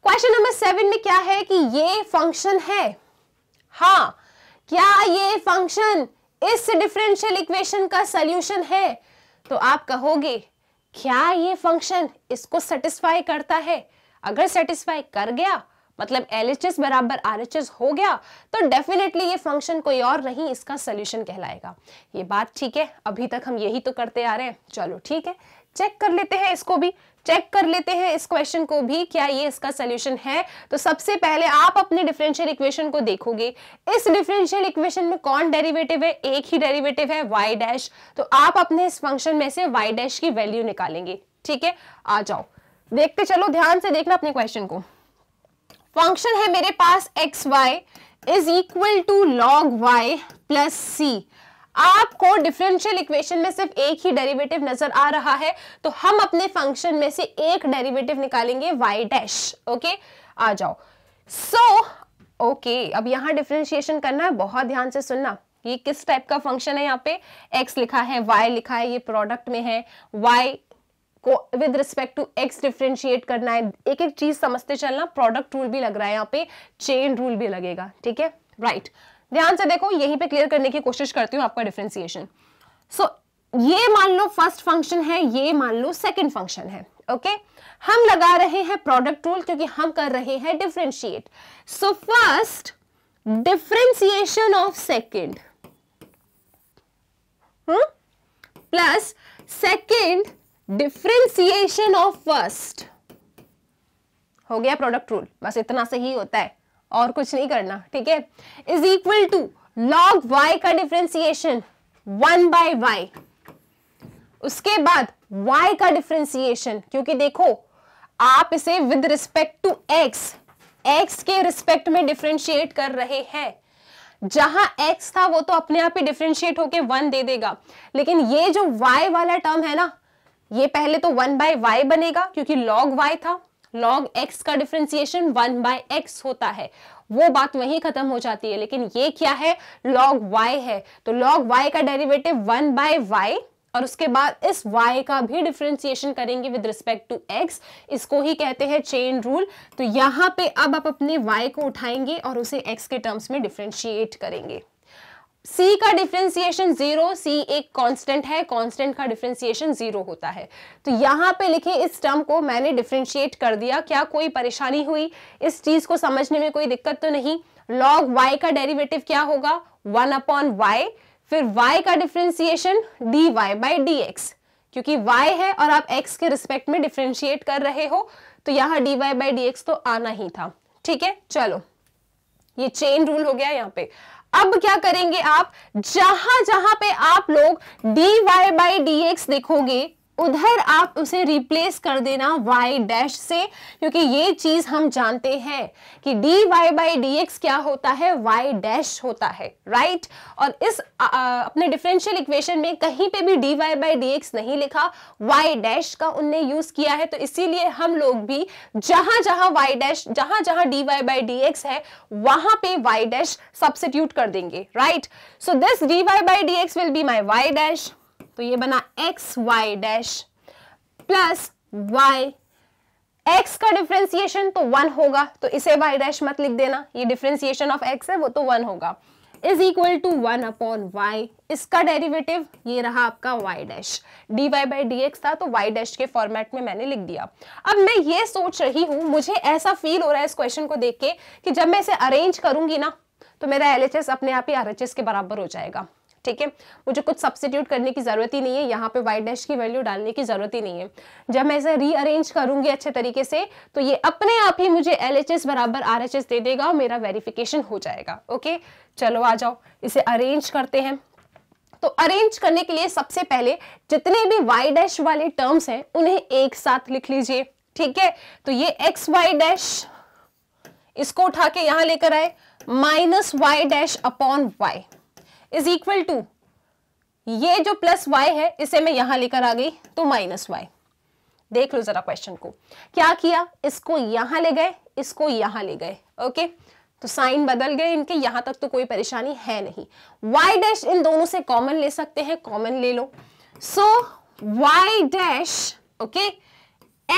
question number seven में क्या है कि ये फंक्शन है हाँ क्या ये फंक्शन इस डिफरेंशियल इक्वेशन का सोल्यूशन है तो आप कहोगे क्या ये फंक्शन इसको सेटिस्फाई करता है अगर सेटिस्फाई कर गया मतलब एल एच एस बराबर आर एच एस हो गया तो डेफिनेटली ये फंक्शन कोई और नहीं इसका सोल्यूशन कहलाएगा ये बात ठीक है अभी तक हम यही तो करते आ रहे हैं चलो ठीक है चेक कर लेते हैं इसको भी चेक कर लेते हैं इस क्वेश्चन को भी क्या ये इसका सोल्यूशन है तो सबसे पहले आप अपने डिफरेंशियल इक्वेशन को देखोगे इस डिफरेंशियल इक्वेशन में कौन डेरिवेटिव है एक ही डेरिवेटिव है वाई डैश तो आप अपने इस फंक्शन में से वाई डैश की वैल्यू निकालेंगे ठीक है आ जाओ देखते चलो ध्यान से देखना अपने क्वेश्चन को फंक्शन है मेरे पास x y is equal to log y plus C आपको डिफरेंशियल इक्वेशन में सिर्फ एक ही डेरिवेटिव नजर आ रहा है तो हम अपने फंक्शन में से एक डेरिवेटिव निकालेंगे y डैश ओके आ जाओ सो so, ओके okay, अब यहां डिफ्रेंशिएशन करना है बहुत ध्यान से सुनना ये किस टाइप का फंक्शन है यहाँ पे x लिखा है y लिखा है ये प्रोडक्ट में है y को with respect to x differentiate करना है एक एक चीज समझते चलना प्रोडक्ट रूल भी लग रहा है यहाँ पे चेन रूल भी लगेगा ठीक है राइट right. ध्यान से देखो यहीं पे क्लियर करने की कोशिश करती हूँ आपका डिफ्रेंसिएशन सो so, ये मान लो फर्स्ट फंक्शन है ये मान लो सेकेंड फंक्शन है ओके okay? हम लगा रहे हैं प्रोडक्ट रूल क्योंकि हम कर रहे हैं differentiate so first differentiation of second plus second differentiation of first हो गया प्रोडक्ट रूल बस इतना से ही होता है और कुछ नहीं करना ठीक है is equal to log y का डिफ्रेंसिएशन वन बाय वाई उसके बाद y का डिफ्रेंसिएशन क्योंकि देखो आप इसे with respect to x x के रिस्पेक्ट में डिफ्रेंशिएट कर रहे हैं जहां x था वो तो अपने आप ही डिफ्रेंशिएट होके वन दे देगा लेकिन ये जो y वाला टर्म है ना ये पहले तो वन बाय वाई बनेगा क्योंकि लॉग y था लॉग एक्स का डिफ्रेंसिएशन वन बाय एक्स होता है वो बात वहीं खत्म हो जाती है लेकिन ये क्या है लॉग वाई है तो लॉग वाई का डेरिवेटिव वन बाय वाई और उसके बाद इस y का भी डिफ्रेंसिएशन करेंगे विद रिस्पेक्ट टू x इसको ही कहते हैं चेन रूल तो यहाँ पे अब आप अपने y को उठाएंगे और उसे x के टर्म्स में डिफ्रेंशिएट करेंगे C का डिफ्रेंसिएशन जीरो C एक कांस्टेंट है कांस्टेंट का डिफ्रेंसिएशन जीरो होता है तो यहाँ पे लिखे इस टर्म को मैंने डिफ्रेंशिएट कर दिया क्या कोई परेशानी हुई इस चीज को समझने में कोई दिक्कत तो नहीं लॉग Y का डेरिवेटिव क्या होगा वन अपॉन Y, फिर Y का differentiation dy y by d क्योंकि y है और आप x के रिस्पेक्ट में डिफ्रेंशिएट कर रहे हो तो यहाँ dy वाई बाई तो आना ही था ठीक है चलो ये चेन रूल हो गया यहाँ पे अब क्या करेंगे आप जहां जहां पे आप लोग dy वाई बाई डी देखोगे उधर आप उसे रिप्लेस कर देना वाई डैश से क्योंकि ये चीज़ हम जानते हैं कि d y by d x क्या होता है वाई डैश होता है राइट और इस आ, अपने डिफरेंशियल इक्वेशन में कहीं पे भी डी वाई बाई डी नहीं लिखा वाई डैश का उनने यूज़ किया है तो इसीलिए हम लोग भी जहां जहां वाई डैश जहां जहां d y by d x है वहां पे वाई डैश सब्सिट्यूट कर देंगे right so this d y by d x will be my y dash तो ये बना x y dash plus y x का डिफ्रेंसिएशन तो वन होगा तो इसे वाई डैश मत लिख देना ये डिफ्रेंसिएशन ऑफ एक्स है वो तो वन होगा is equal to one upon y इसका डेरिवेटिव ये रहा आपका y dash d y by d x था तो वाई डैश के फॉर्मेट में मैंने लिख दिया अब मैं ये सोच रही हूं मुझे ऐसा फील हो रहा है इस क्वेश्चन को देख के कि जब मैं इसे अरेंज करूंगी ना तो मेरा एल अपने आप ही आर के बराबर हो जाएगा ठीक है मुझे कुछ सब्सिट्यूट करने की ज़रूरत ही नहीं है यहाँ पे वाई डैश की वैल्यू डालने की ज़रूरत ही नहीं है जब मैं इसे रीअरेंज करूंगी अच्छे तरीके से तो ये अपने आप ही मुझे एल बराबर आर दे देगा और मेरा वेरिफिकेशन हो जाएगा ओके चलो आ जाओ इसे अरेंज करते हैं तो अरेंज करने के लिए सबसे पहले जितने भी वाई डैश वाले टर्म्स हैं उन्हें एक साथ लिख लीजिए ठीक है तो ये एक्स वाई डैश इसको उठा के यहां लेकर आए minus y dash upon y is equal to ये जो प्लस वाई है इसे मैं यहां लेकर आ गई तो माइनस वाई देख लो जरा क्वेश्चन को क्या किया इसको यहां ले गए इसको यहां ले गए ओके तो साइन बदल गए इनके यहां तक तो कोई परेशानी है नहीं y डैश इन दोनों से कॉमन ले सकते हैं कॉमन ले लो so y dash okay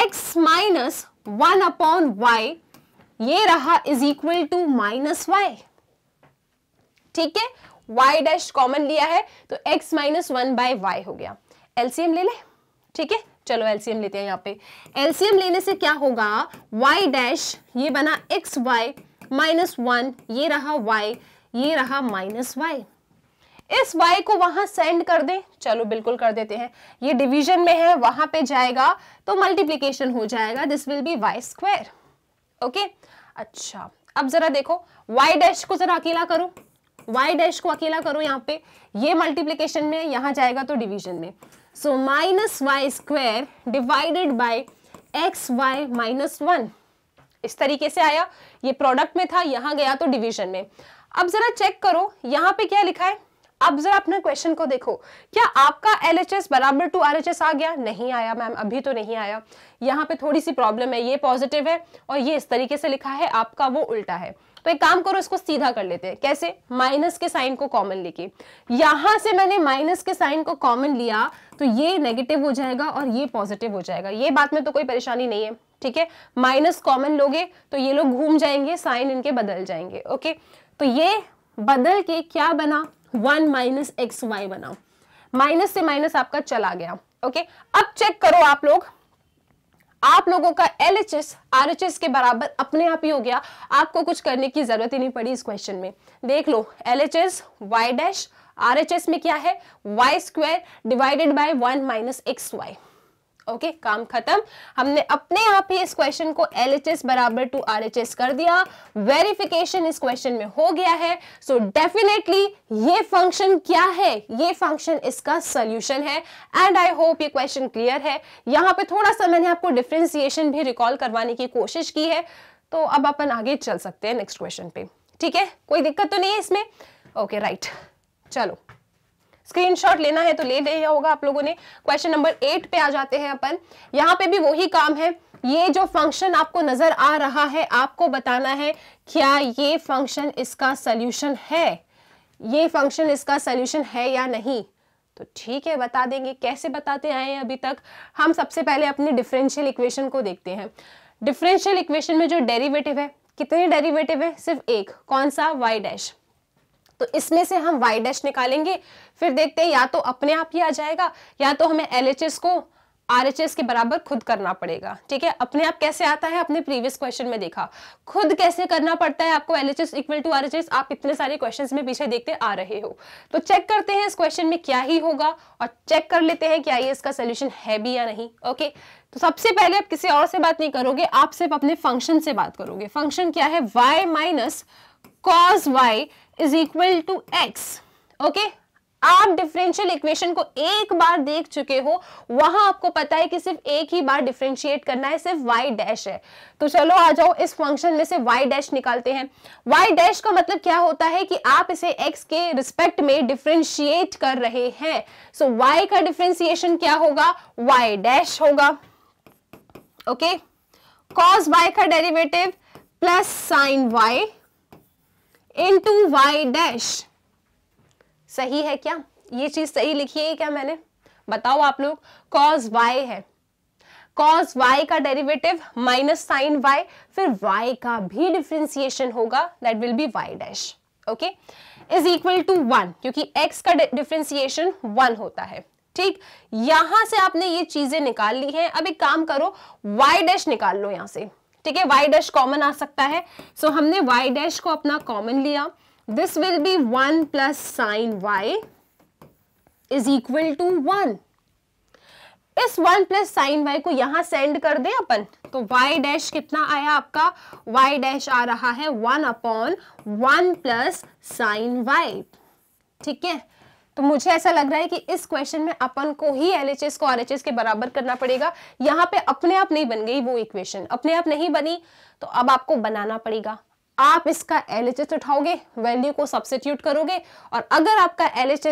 x minus one upon y ये रहा is equal to minus y ठीक है वाई डैश कॉमन लिया है तो x minus one by y हो गया एलसीएम ले ले ठीक है चलो एलसीएम लेते हैं यहाँ पे एलसीएम लेने से क्या होगा वाई डैश ये बना एक्स वाई माइनस वन ये रहा वाई ये रहा माइनस वाई इस y को वहां सेंड कर दें चलो बिल्कुल कर देते हैं ये डिवीजन में है वहां पे जाएगा तो मल्टीप्लीकेशन हो जाएगा this will be y square okay अच्छा अब जरा देखो y डैश को जरा अकेला करो वाई डैश को अकेला करो यहाँ पे ये मल्टीप्लीकेशन में यहाँ जाएगा तो डिविजन में so minus y square divided by x y minus one इस तरीके से आया ये प्रोडक्ट में था यहाँ गया तो डिविजन में अब जरा चेक करो यहाँ पे क्या लिखा है अब जरा अपने क्वेश्चन को देखो क्या आपका एल बराबर टू आर आ गया नहीं आया मैम अभी तो नहीं आया यहाँ पे थोड़ी सी प्रॉब्लम है ये पॉजिटिव है और ये इस तरीके से लिखा है आपका वो उल्टा है तो एक काम करो इसको सीधा कर लेते हैं कैसे माइनस के साइन को कॉमन लेके यहां से मैंने माइनस के साइन को कॉमन लिया तो ये नेगेटिव हो जाएगा और ये पॉजिटिव हो जाएगा ये बात में तो कोई परेशानी नहीं है ठीक है माइनस कॉमन लोगे तो ये लोग घूम जाएंगे साइन इनके बदल जाएंगे ओके तो ये बदल के क्या बना वन माइनस एक्स वाई बनाओ माइनस से माइनस आपका चला गया ओके अब चेक करो आप लोग आप लोगों का L H S R H S के बराबर अपने आप ही हो गया आपको कुछ करने की जरूरत ही नहीं पड़ी इस क्वेश्चन में देख लो L H S y dash R H S में क्या है y square divided by one minus x y okay okay, काम खत्म हमने अपने आप ही इस क्वेश्चन को एल बराबर टू आर कर दिया वेरिफिकेशन इस क्वेश्चन में हो गया है सो so डेफिनेटली ये फंक्शन क्या है ये फंक्शन इसका सोल्यूशन है एंड आई होप ये क्वेश्चन क्लियर है यहां पे थोड़ा सा मैंने आपको डिफ्रेंसिएशन भी रिकॉल करवाने की कोशिश की है तो अब अपन आगे चल सकते हैं नेक्स्ट क्वेश्चन पे ठीक है कोई दिक्कत तो नहीं है इसमें ओके okay, राइट right. चलो स्क्रीनशॉट लेना है तो ले लिया होगा आप लोगों ने क्वेश्चन नंबर एट पे आ जाते हैं अपन यहाँ पे भी वही काम है ये जो फंक्शन आपको नजर आ रहा है आपको बताना है क्या ये फंक्शन इसका सल्यूशन है ये फंक्शन इसका सोल्यूशन है या नहीं तो ठीक है बता देंगे कैसे बताते आए हैं अभी तक हम सबसे पहले अपनी डिफरेंशियल इक्वेशन को देखते हैं डिफरेंशियल इक्वेशन में जो डेरिवेटिव है कितने डेरिवेटिव है सिर्फ एक कौन सा वाई डैश तो इसमें से हम वाई डैश निकालेंगे फिर देखते हैं या तो अपने आप ही आ जाएगा या तो हमें एल को आर के बराबर खुद करना पड़ेगा ठीक है अपने आप कैसे आता है अपने प्रीवियस क्वेश्चन में देखा खुद कैसे करना पड़ता है आपको L H equal to R आप इतने सारे क्वेश्चंस में पीछे देखते आ रहे हो तो चेक करते हैं इस क्वेश्चन में क्या ही होगा और चेक कर लेते हैं क्या ये इसका सोल्यूशन है भी या नहीं ओके तो सबसे पहले आप किसी और से बात नहीं करोगे आप सिर्फ अपने फंक्शन से बात करोगे फंक्शन क्या है y minus cos y is equal to x okay आप डिफरेंशियल इक्वेशन को एक बार देख चुके हो वहां आपको पता है कि सिर्फ एक ही बार डिफरेंशिएट करना है सिर्फ वाई डैश है तो चलो आ जाओ इस फंक्शन में से वाई डैश निकालते हैं वाई डैश का मतलब क्या होता है कि आप इसे एक्स के रिस्पेक्ट में डिफरेंशिएट कर रहे हैं सो so, वाई का डिफरेंशिएशन क्या होगा वाई डैश होगा ओके कॉस वाई का derivative plus sine y into y dash सही है क्या ये चीज सही लिखी है क्या मैंने बताओ आप लोग कॉज वाई है कॉज वाई का डेरिवेटिव माइनस साइन वाई फिर वाई का भी डिफ्रेंसिएशन होगा that will be y dash okay is equal to one क्योंकि एक्स का डिफ्रेंसिएशन वन होता है ठीक यहां से आपने ये चीजें निकाल ली हैं अब एक काम करो वाई डैश निकाल लो यहां से ठीक है y डैश कॉमन आ सकता है सो so, हमने y डैश को अपना कॉमन लिया this will be one plus sine y is equal to one इस वन प्लस साइन y को यहां सेंड कर दें अपन तो y डैश कितना आया आपका y डैश आ रहा है one upon one plus sine y ठीक है तो मुझे ऐसा लग रहा है कि इस क्वेश्चन में अपन को ही एल को आर के बराबर करना पड़ेगा यहाँ पे अपने आप नहीं बन गई वो इक्वेशन अपने आप नहीं बनी तो अब आपको बनाना पड़ेगा आप इसका एल उठाओगे वैल्यू को सब्सिट्यूट करोगे और अगर आपका एल एच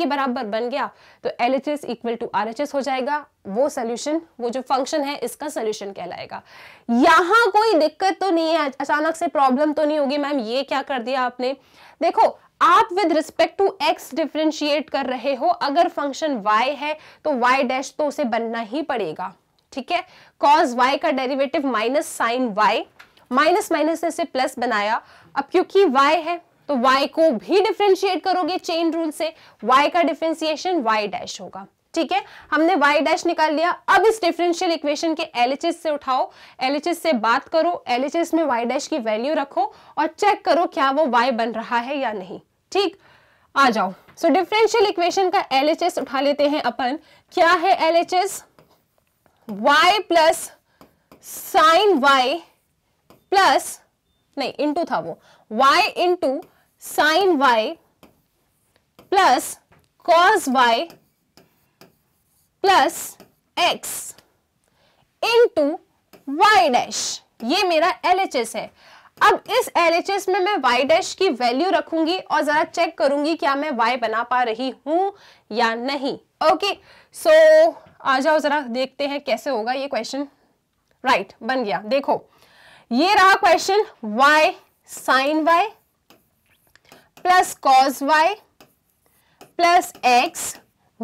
के बराबर बन गया तो L H equal to R हो जाएगा वो सोल्यूशन वो जो फंक्शन है इसका सोल्यूशन कहलाएगा यहां कोई दिक्कत तो नहीं है अचानक से प्रॉब्लम तो नहीं होगी मैम ये क्या कर दिया आपने देखो आप with respect to x differentiate कर रहे हो अगर फंक्शन वाई है तो वाई डैश तो उसे बनना ही पड़ेगा ठीक है कॉज वाई का derivative minus sine y minus minus ने इसे प्लस बनाया अब क्योंकि वाई है तो वाई को भी डिफ्रेंशिएट करोगे चेन रूल से वाई का डिफ्रेंसिएशन वाई डैश होगा ठीक है हमने y डैश निकाल लिया अब इस डिफरेंशियल इक्वेशन के एलएचएस से उठाओ एलएचएस से बात करो एलएचएस में y डैश की वैल्यू रखो और चेक करो क्या वो y बन रहा है या नहीं ठीक आ जाओ सो डिफरेंशियल इक्वेशन का एलएचएस उठा लेते हैं अपन क्या है S y plus sine y plus नहीं इंटू था वो y into sine y plus cos y plus x into y dash ये मेरा एस है अब इस एस में मैं वाई डैश की वैल्यू रखूंगी और जरा चेक करूंगी क्या मैं वाई बना पा रही हूं या नहीं ओके सो आ जाओ जरा देखते हैं कैसे होगा ये क्वेश्चन राइट right, बन गया देखो ये रहा question y sine y plus cos y plus x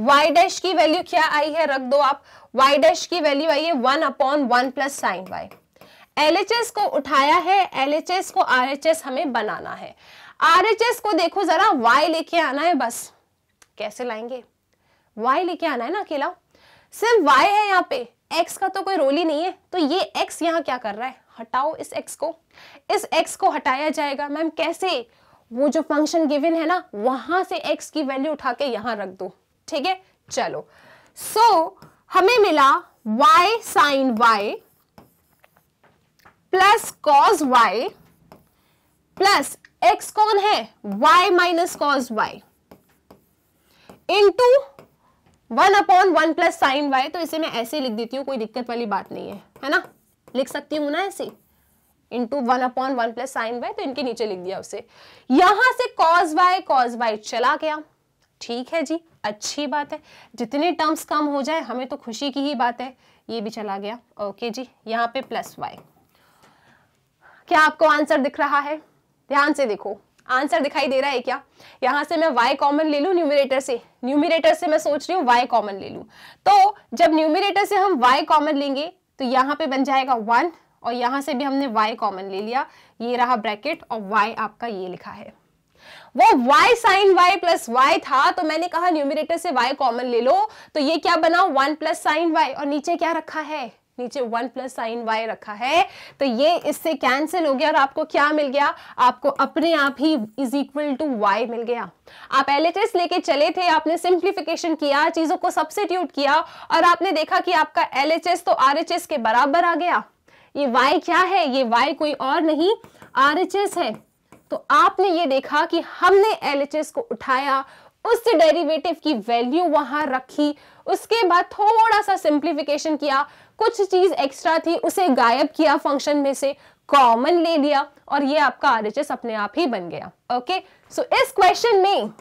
y dash की वैल्यू क्या आई है रख दो आप वाई डैश की वैल्यू आई है one upon one plus sine y LHS को उठाया है एलएचएस को आरएचएस हमें बनाना है आरएचएस को देखो जरा वाई लेके आना है बस कैसे लाएंगे वाई लेके आना है ना अकेला सिर्फ वाई है यहाँ पे एक्स का तो कोई रोल ही नहीं है तो ये एक्स यहाँ क्या कर रहा है हटाओ इस एक्स को इस एक्स को हटाया जाएगा मैम कैसे वो जो फंक्शन गिवन है ना वहां से एक्स की वैल्यू उठा के यहाँ रख दो ठीक है चलो सो so, हमें मिला y sine y plus cos y plus x कौन है y minus cos y into one upon one plus sine y तो इसे मैं ऐसे लिख देती हूँ कोई दिक्कत वाली बात नहीं है है ना लिख सकती हूँ ना ऐसे into one upon one plus sine y तो इनके नीचे लिख दिया उसे यहां से कॉज वाई कॉज वाई चला गया ठीक है जी अच्छी बात है जितने टर्म्स कम हो जाए हमें तो खुशी की ही बात है ये भी चला गया ओके जी यहाँ पे प्लस वाई क्या आपको आंसर दिख रहा है ध्यान से देखो आंसर दिखाई दे रहा है क्या यहां से मैं y कॉमन ले लू न्यूमिरेटर से न्यूमिरेटर से मैं सोच रही हूँ y कॉमन ले लू तो जब न्यूमिरेटर से हम y कॉमन लेंगे तो यहाँ पे बन जाएगा वन और यहां से भी हमने y कॉमन ले लिया ये रहा ब्रैकेट और y आपका ये लिखा है वो y sine y plus y था तो मैंने कहा न्यूमिनेटर से y कॉमन ले लो तो ये क्या बना वन प्लस साइन वाई और नीचे क्या रखा है नीचे वन प्लस साइन वाई रखा है तो ये इससे कैंसिल हो गया और आपको क्या मिल गया आपको अपने आप ही इज इक्वल टू वाई मिल गया आप एलएचएस लेके चले थे आपने सिंप्लीफिकेशन किया चीजों को सब्सिट्यूट किया और आपने देखा कि आपका एल तो आर के बराबर आ गया ये वाई क्या है ये वाई कोई और नहीं आर है तो आपने ये देखा कि हमने एल को उठाया उस डेरिवेटिव की वैल्यू वहां रखी उसके बाद थोड़ा सा सिंप्लीफिकेशन किया कुछ चीज एक्स्ट्रा थी उसे गायब किया फंक्शन में से कॉमन ले लिया और ये आपका आर अपने आप ही बन गया ओके सो so, इस क्वेश्चन में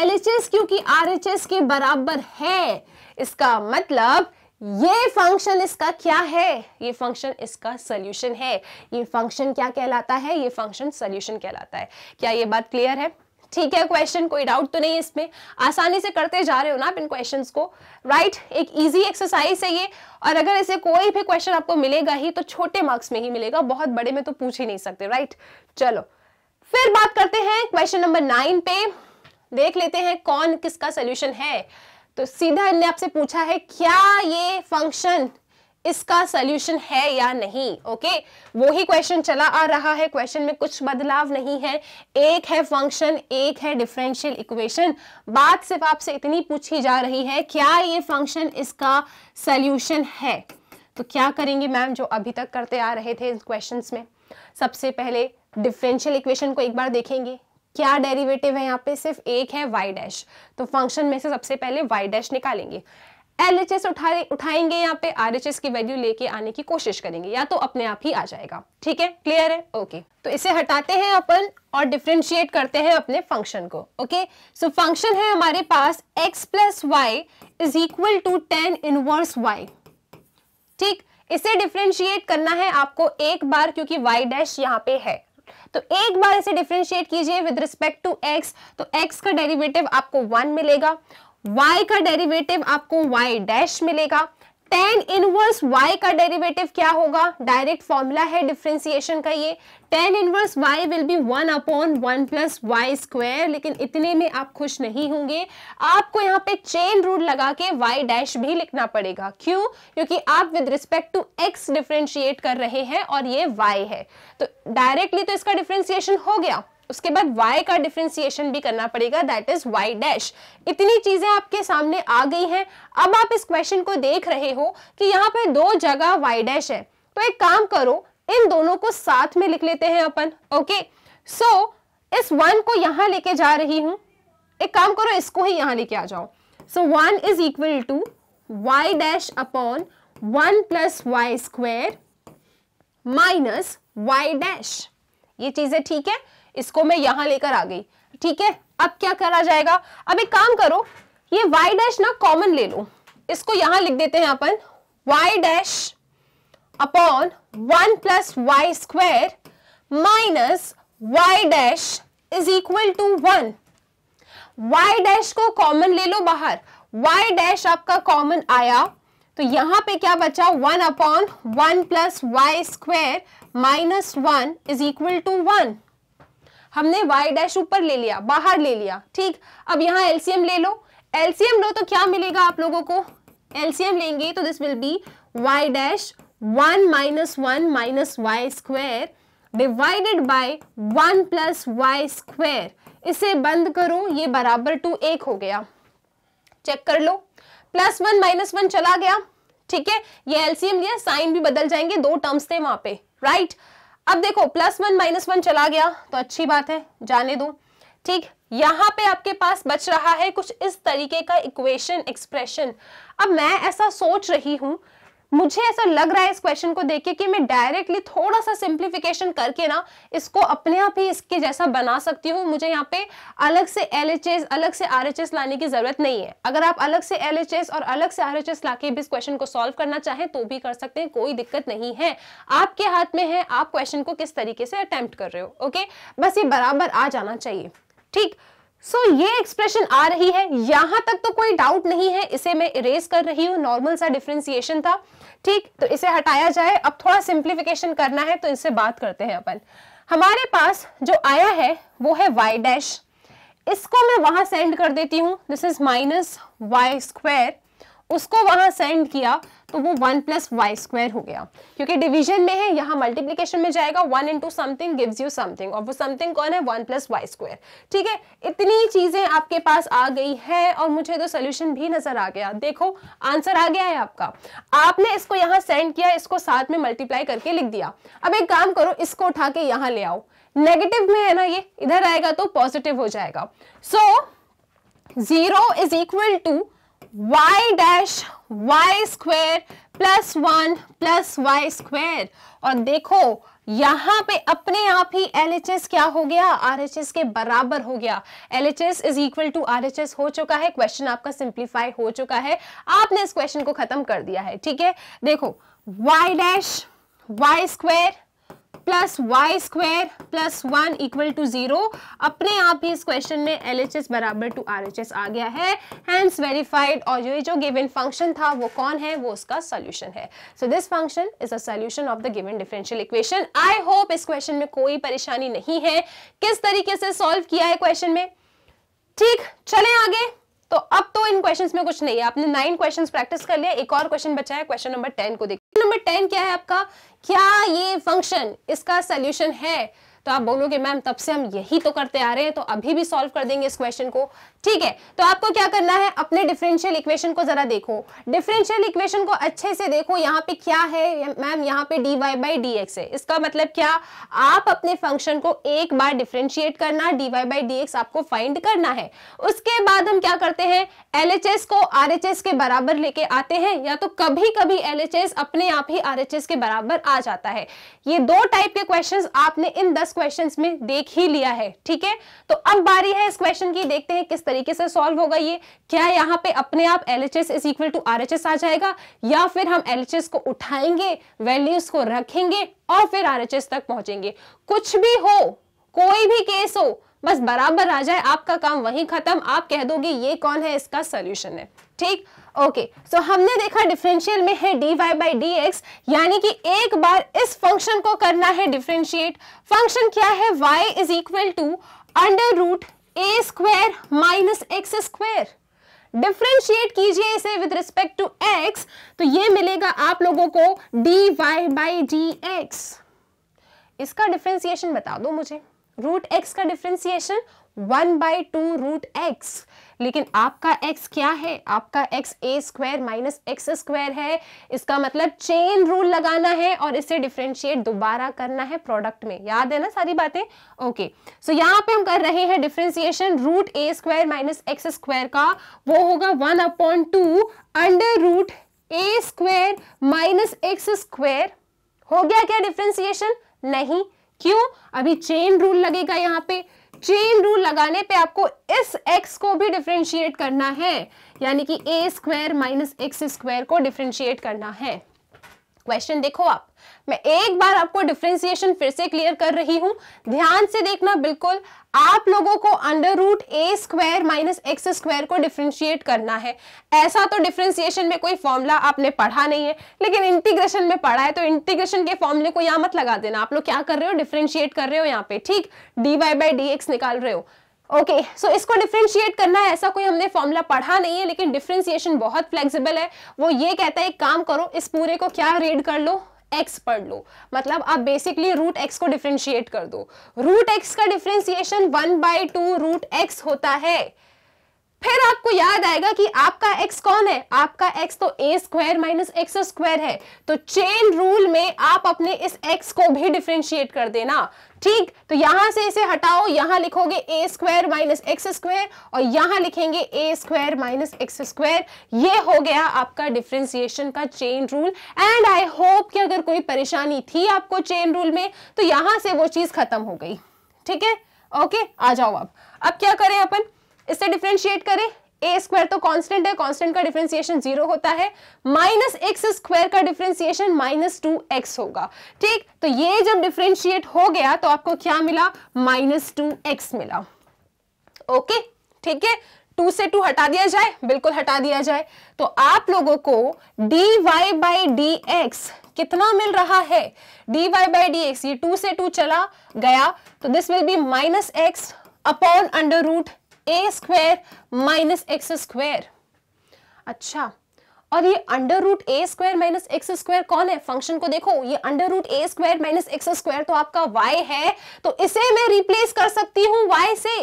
एल क्योंकि आर के बराबर है इसका मतलब ये फंक्शन इसका क्या है ये फंक्शन इसका सोल्यूशन है ये फंक्शन क्या कहलाता है ये फंक्शन सोल्यूशन कहलाता है क्या ये बात क्लियर है ठीक है क्वेश्चन कोई डाउट तो नहीं इसमें आसानी से करते जा रहे हो ना आप इन क्वेश्चन को राइट right? एक इजी एक्सरसाइज है ये और अगर ऐसे कोई भी क्वेश्चन आपको मिलेगा ही तो छोटे मार्क्स में ही मिलेगा बहुत बड़े में तो पूछ ही नहीं सकते राइट right? चलो फिर बात करते हैं क्वेश्चन नंबर नाइन पे देख लेते हैं कौन किसका सोल्यूशन है तो सीधा इनने आपसे पूछा है क्या ये फंक्शन इसका सोल्यूशन है या नहीं ओके वो ही क्वेश्चन चला आ रहा है क्वेश्चन में कुछ बदलाव नहीं है एक है फंक्शन एक है डिफरेंशियल इक्वेशन बात सिर्फ आपसे इतनी पूछी जा रही है क्या ये फंक्शन इसका सोल्यूशन है तो क्या करेंगे मैम जो अभी तक करते आ रहे थे इन क्वेश्चन में सबसे पहले डिफरेंशियल इक्वेशन को एक बार देखेंगे क्या डेरिवेटिव है यहाँ पे सिर्फ एक है वाई डैश तो फंक्शन में से सबसे पहले वाई डैश निकालेंगे एल एच एस उठा उठाएंगे यहाँ पे आर एच एस की वैल्यू लेके आने की कोशिश करेंगे या तो अपने आप ही आ जाएगा ठीक है क्लियर है ओके तो इसे हटाते हैं अपन और डिफ्रेंशिएट करते हैं अपने फंक्शन को ओके सो फंक्शन है हमारे पास x plus y is equal to tan inverse y ठीक इसे डिफ्रेंशिएट करना है आपको एक बार क्योंकि y डैश यहाँ पे है तो एक बार इसे डिफ्रेंशिएट कीजिए विद रिस्पेक्ट टू एक्स तो एक्स का डेरिवेटिव आपको वन मिलेगा y का डेरिवेटिव आपको y डैश मिलेगा टेन इनवर्स y का डेरिवेटिव क्या होगा डायरेक्ट फॉर्मूला है डिफ्रेंसिएशन का ये tan inverse y will be one upon one plus y square लेकिन इतने में आप खुश नहीं होंगे आपको यहाँ पे चेन रूल लगा के y डैश भी लिखना पड़ेगा क्यों क्योंकि आप with respect to x differentiate कर रहे हैं और ये y है तो डायरेक्टली तो इसका डिफ्रेंसिएशन हो गया उसके बाद y का डिफ्रेंसिएशन भी करना पड़ेगा दैट इज y डैश इतनी चीजें आपके सामने आ गई हैं अब आप इस क्वेश्चन को देख रहे हो कि यहाँ पे दो जगह y डैश है तो एक काम करो इन दोनों को साथ में लिख लेते हैं अपन ओके सो so, इस वन को यहां लेके जा रही हूं एक काम करो इसको ही यहां लेके आ जाओ so one is equal to y dash upon one plus y square minus y dash ये चीजें ठीक है इसको मैं यहां लेकर आ गई ठीक है अब क्या करा जाएगा अब एक काम करो ये y डैश ना कॉमन ले लो इसको यहां लिख देते हैं अपन y dash upon one plus y square minus y dash is equal to one y dash common कॉमन ले लो बाहर y डैश आपका कॉमन आया तो यहां पे क्या बचा one upon one plus y square minus one is equal to one हमने y डैश ऊपर ले लिया बाहर ले लिया ठीक अब यहाँ एलसीएम ले लो एलसीएम लो तो क्या मिलेगा आप लोगों को एलसीएम लेंगे तो this will be y dash one minus one minus y square divided by one plus y square इसे बंद करो ये बराबर टू एक हो गया चेक कर लो प्लस वन माइनस वन चला गया ठीक है ये एलसीएम लिया साइन भी बदल जाएंगे दो टर्म्स थे वहां पे राइट right? अब देखो प्लस वन माइनस वन चला गया तो अच्छी बात है जाने दो ठीक यहां पे आपके पास बच रहा है कुछ इस तरीके का इक्वेशन एक्सप्रेशन अब मैं ऐसा सोच रही हूं मुझे ऐसा लग रहा है इस क्वेश्चन को देख के कि मैं डायरेक्टली थोड़ा सा सिंप्लीफिकेशन करके ना इसको अपने आप ही इसके जैसा बना सकती हूँ मुझे यहाँ पे अलग से एल अलग से आर लाने की जरूरत नहीं है अगर आप अलग से एल और अलग से आर लाके भी इस क्वेश्चन को सॉल्व करना चाहें तो भी कर सकते हैं कोई दिक्कत नहीं है आपके हाथ में है आप क्वेश्चन को किस तरीके से अटेम्प्ट कर रहे हो ओके बस ये बराबर आ जाना चाहिए ठीक सो so, ये एक्सप्रेशन आ रही है यहां तक तो कोई डाउट नहीं है इसे मैं इरेज कर रही हूं नॉर्मल सा डिफ्रेंसिएशन था ठीक तो इसे हटाया जाए अब थोड़ा सिंप्लीफिकेशन करना है तो इससे बात करते हैं अपन हमारे पास जो आया है वो है वाई डैश इसको मैं वहां सेंड कर देती हूँ this is minus y square उसको वहां सेंड किया तो वो वन प्लस वाई स्क्वायर हो गया क्योंकि डिवीजन में है यहाँ मल्टीप्लीकेशन में जाएगा one into something gives you something और वो समथिंग कौन है वन प्लस वाई स्क्वायर ठीक है इतनी चीज़ें आपके पास आ गई है और मुझे तो सोल्यूशन भी नजर आ गया देखो आंसर आ गया है आपका आपने इसको यहाँ सेंड किया इसको साथ में मल्टीप्लाई करके लिख दिया अब एक काम करो इसको उठा के यहाँ ले आओ नेगेटिव में है ना ये इधर आएगा तो पॉजिटिव हो जाएगा so zero is equal to y dash y square plus one plus y square और देखो यहाँ पे अपने आप ही एल क्या हो गया आर के बराबर हो गया L H S is equal to R हो चुका है क्वेश्चन आपका सिंप्लीफाई हो चुका है आपने इस क्वेश्चन को खत्म कर दिया है ठीक है देखो y dash y square plus y square plus one equal to zero अपने आप ही इस क्वेश्चन में एल एच एस बराबर टू आर एच एस आ गया है हैंस वेरीफाइड और ये जो गिवन फंक्शन था वो कौन है वो उसका सोल्यूशन है so this function is a solution of the given differential equation I hope इस क्वेश्चन में कोई परेशानी नहीं है किस तरीके से सॉल्व किया है क्वेश्चन में ठीक चले आगे तो अब तो इन क्वेश्चंस में कुछ नहीं है आपने नाइन क्वेश्चंस प्रैक्टिस कर लिया एक और क्वेश्चन बचा है क्वेश्चन नंबर टेन को देख नंबर टेन क्या है आपका क्या ये फंक्शन इसका सोल्यूशन है तो आप बोलोगे मैम तब से हम यही तो करते आ रहे हैं तो अभी भी सॉल्व कर देंगे इस क्वेश्चन को ठीक है तो आपको क्या करना है अपने डिफरेंशियल इक्वेशन को जरा देखो डिफरेंशियल इक्वेशन को अच्छे से देखो यहाँ पे क्या है मैम यहाँ पे d y by d x है इसका मतलब क्या आप अपने फंक्शन को एक बार डिफ्रेंशिएट करना d y by d x आपको फाइंड करना है उसके बाद हम क्या करते हैं एल एच एस को आर एच एस के बराबर लेके आते हैं या तो कभी कभी एल एच एस अपने आप ही आर एच एस के बराबर आ जाता है ये दो टाइप के क्वेश्चन आपने इन दस क्वेश्चन में देख ही लिया है ठीक है तो अब बारी है इस क्वेश्चन की देखते हैं किस तरीके से सॉल्व होगा ये क्या यहाँ पे अपने आप L H S is equal to R H S आ जाएगा या फिर हम एल एच एस को उठाएंगे वैल्यूज को रखेंगे और फिर आर एच एस तक पहुंचेंगे कुछ भी हो कोई भी केस हो बस बराबर आ जाए आपका काम वहीं खत्म आप कह दोगे ये कौन है इसका सोल्यूशन है ठीक ओके okay, सो so हमने देखा डिफरेंशियल में है d y by d x यानी कि एक बार इस फंक्शन को करना है डिफरेंशिएट फंक्शन क्या है y is equal to under root a square minus x square differentiate कीजिए इसे विद रिस्पेक्ट टू एक्स तो ये मिलेगा आप लोगों को d y by d x इसका डिफ्रेंसिएशन बता दो मुझे रूट एक्स का differentiation one by two root x लेकिन आपका एक्स क्या है आपका x a square minus x square है इसका मतलब चेन रूल लगाना है और इसे डिफ्रेंशिएट दोबारा करना है प्रोडक्ट में याद है ना सारी बातें ओके सो यहाँ पे हम कर रहे हैं differentiation root a square minus x square का वो होगा one upon two under root a square minus x square हो गया क्या डिफ्रेंसिएशन नहीं क्यों अभी चेन रूल लगेगा यहाँ पे चेन रूल लगाने पे आपको इस x को भी डिफ्रेंशिएट करना है यानी कि a square minus x square को डिफ्रेंशिएट करना है क्वेश्चन देखो आप मैं एक बार आपको डिफ्रेंसिएशन फिर से क्लियर कर रही हूं ध्यान से देखना बिल्कुल आप लोगों को under root a square minus x square को डिफ्रेंशिएट करना है ऐसा तो डिफ्रेंशिएशन में कोई फॉर्मूला आपने पढ़ा नहीं है लेकिन इंटीग्रेशन में पढ़ा है तो इंटीग्रेशन के फॉर्मूले को यहां मत लगा देना आप लोग क्या कर रहे हो डिफ्रेंशिएट कर रहे हो यहाँ पे ठीक d y by d x निकाल रहे हो ओके okay, सो so इसको डिफ्रेंशिएट करना है ऐसा कोई हमने फॉर्मूला पढ़ा नहीं है लेकिन डिफ्रेंशिएशन बहुत फ्लेक्सिबल है वो ये कहता है एक काम करो इस पूरे को क्या रीड कर लो एक्स पढ़ लो मतलब आप बेसिकली रूट एक्स को डिफ्रेंशिएट कर दो रूट एक्स का differentiation one by two root x होता है फिर आपको याद आएगा कि आपका x कौन है आपका x तो a square minus x square है तो चेन रूल में आप अपने इस x को भी डिफ्रेंशिएट कर देना ठीक तो यहां से इसे हटाओ यहां लिखोगे a square minus x square और यहां लिखेंगे a square minus x square ये हो गया आपका डिफ्रेंसिएशन का chain rule and I hope कि अगर कोई परेशानी थी आपको चेन रूल में तो यहां से वो चीज खत्म हो गई ठीक है ओके आ जाओ आप अब क्या करें अपन इससे डिफ्रेंशिएट करें ए स्क्वायर तो कांस्टेंट है कांस्टेंट का डिफरेंशिएशन जीरो होता है माइनस एक्स स्क्वायर का डिफरेंशिएशन माइनस टू एक्स होगा ठीक तो ये जब डिफरेंशिएट हो गया तो आपको क्या मिला माइनस टू एक्स मिला ओके ठीक है टू से टू हटा दिया जाए बिल्कुल हटा दिया जाए तो आप लोगों को d y by d x कितना मिल रहा है d y by d x ये टू से टू चला गया तो this will be minus x upon under root a square minus x square अच्छा और ये under root a square minus x square कौन है फंक्शन को देखो ये under root a square minus x square तो आपका वाई है तो इसे मैं रिप्लेस कर सकती हूँ वाई से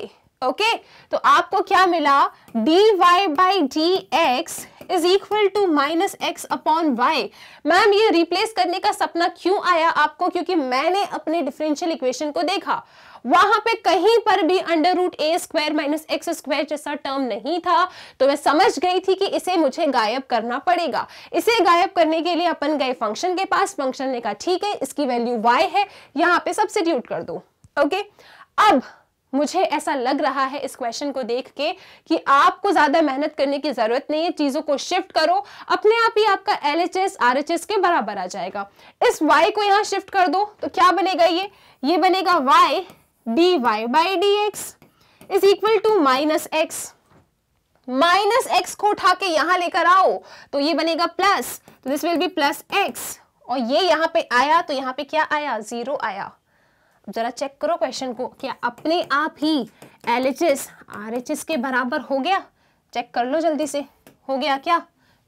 ओके okay? तो आपको क्या मिला d y by d x is equal to minus x upon y ma'am ये रिप्लेस करने का सपना क्यों आया आपको क्योंकि मैंने अपने डिफरेंशियल इक्वेशन को देखा वहां पे कहीं पर भी under root a square minus x square जैसा टर्म नहीं था तो मैं समझ गई थी कि इसे मुझे गायब करना पड़ेगा इसे गायब करने के लिए अपन गए फंक्शन के पास फंक्शन ने कहा ठीक है इसकी वैल्यू वाई है यहाँ पे सब्सिट्यूट कर दो ओके अब मुझे ऐसा लग रहा है इस क्वेश्चन को देख के कि आपको ज़्यादा मेहनत करने की ज़रूरत नहीं है चीज़ों को शिफ्ट करो अपने आप ही आपका L H S R H S के बराबर आ जाएगा इस वाई को यहाँ शिफ्ट कर दो तो क्या बनेगा ये ये बनेगा y d y by d x is equal to minus x minus x को उठा के यहां लेकर आओ तो ये बनेगा प्लस तो this will be plus x और ये यहां पे आया तो यहां पे क्या आया जीरो आया जरा चेक करो क्वेश्चन को क्या अपने आप ही L H S R H S के बराबर हो गया चेक कर लो जल्दी से हो गया क्या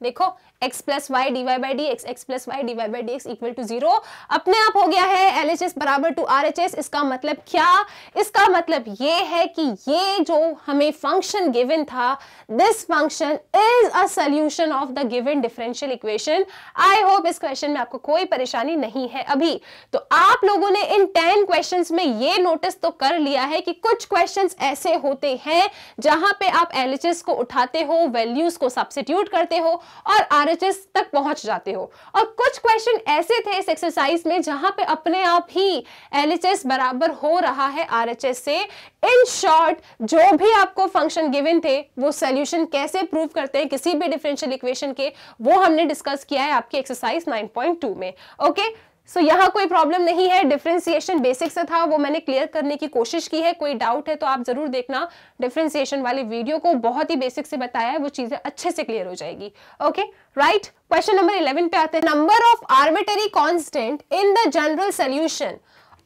देखो x plus y d y by d x x plus y d y by d x equal to zero अपने आप हो गया है एल एच एस बराबर टू आर एच एस इसका मतलब क्या इसका मतलब ये है कि ये जो हमें फंक्शन गिवन था this function is a solution of the given differential equation I hope इस क्वेश्चन में आपको कोई परेशानी नहीं है अभी तो आप लोगों ने इन टेन क्वेश्चन में ये नोटिस तो कर लिया है कि कुछ क्वेश्चन ऐसे होते हैं जहां पे आप एल को उठाते हो वैल्यूज को सब्सिट्यूट करते हो और आर आरएचएस तक पहुंच जाते हो और कुछ क्वेश्चन ऐसे थे इस एक्सरसाइज में जहां पे अपने आप ही एलएचएस बराबर हो रहा है आरएचएस से इन शॉर्ट जो भी आपको फंक्शन गिवन थे वो सोल्यूशन कैसे प्रूव करते हैं किसी भी डिफरेंशियल इक्वेशन के वो हमने डिस्कस किया है आपकी एक्सरसाइज 9.2 में ओके okay? सो so, यहाँ कोई प्रॉब्लम नहीं है डिफ्रेंसिएशन बेसिक से था वो मैंने क्लियर करने की कोशिश की है कोई डाउट है तो आप ज़रूर देखना डिफ्रेंसिएशन वाले वीडियो को बहुत ही बेसिक से बताया है वो चीज़ें अच्छे से क्लियर हो जाएगी okay right question number eleven पे आते हैं number of arbitrary constant in the general solution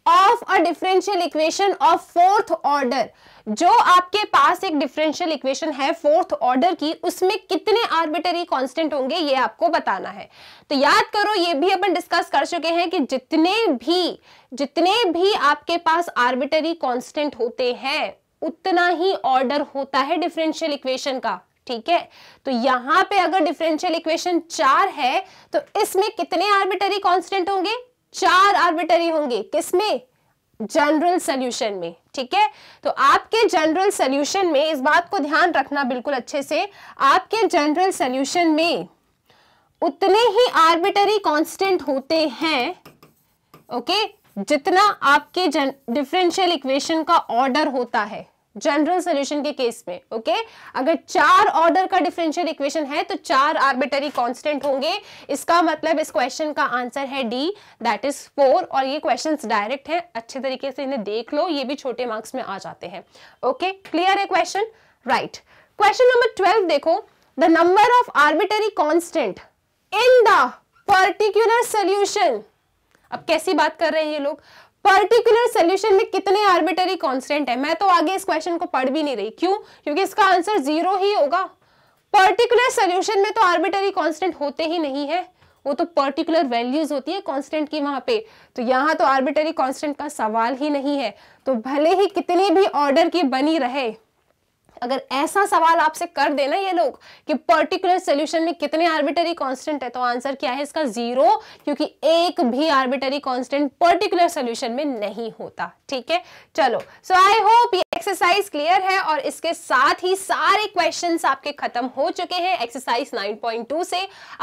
of a differential equation of fourth order जो आपके पास एक डिफरेंशियल इक्वेशन है फोर्थ ऑर्डर की उसमें कितने आर्बिटरी कांस्टेंट होंगे ये आपको बताना है तो याद करो ये भी अपन डिस्कस कर चुके हैं कि जितने भी जितने भी आपके पास आर्बिटरी कांस्टेंट होते हैं उतना ही ऑर्डर होता है डिफरेंशियल इक्वेशन का ठीक है तो यहां पे अगर डिफरेंशियल इक्वेशन चार है तो इसमें कितने आर्बिटरी कांस्टेंट होंगे चार आर्बिटरी होंगे किसमें जनरल सोल्यूशन में ठीक है तो आपके जनरल सोल्यूशन में इस बात को ध्यान रखना बिल्कुल अच्छे से आपके जनरल सोल्यूशन में उतने ही आर्बिटरी कांस्टेंट होते हैं ओके जितना आपके डिफरेंशियल इक्वेशन का ऑर्डर होता है जनरल सोल्यूशन के केस में ओके okay? अगर चार ऑर्डर का डिफरेंशियल इक्वेशन है तो चार आर्बिटरी कांस्टेंट होंगे इसका मतलब इस क्वेश्चन का आंसर है डी दैट इज फोर और ये क्वेश्चंस डायरेक्ट हैं अच्छे तरीके से इन्हें देख लो ये भी छोटे मार्क्स में आ जाते हैं ओके क्लियर है question right question number twelve देखो the number of arbitrary constant in the particular solution अब कैसी बात कर रहे हैं ये लोग पर्टिकुलर सोल्यूशन में कितने आर्बिटरी कॉन्स्टेंट है मैं तो आगे इस क्वेश्चन को पढ़ भी नहीं रही क्यों क्योंकि इसका आंसर जीरो ही होगा पर्टिकुलर सोल्यूशन में तो आर्बिटरी कॉन्स्टेंट होते ही नहीं है वो तो पर्टिकुलर वैल्यूज होती है कांस्टेंट की वहां पे तो यहाँ तो आर्बिटरी कांस्टेंट का सवाल ही नहीं है तो भले ही कितने भी ऑर्डर की बनी रहे अगर ऐसा सवाल आपसे कर देना ये लोग कि पर्टिकुलर सोल्यूशन में कितने आर्बिटरी कॉन्स्टेंट है तो आंसर क्या है इसका जीरो क्योंकि एक भी आर्बिटरी कॉन्स्टेंट पर्टिकुलर सोल्यूशन में नहीं होता ठीक है चलो so I hope exercise clear है और इसके साथ ही सारे क्वेश्चंस आपके खत्म हो चुके हैं एक्सरसाइज 9.2 से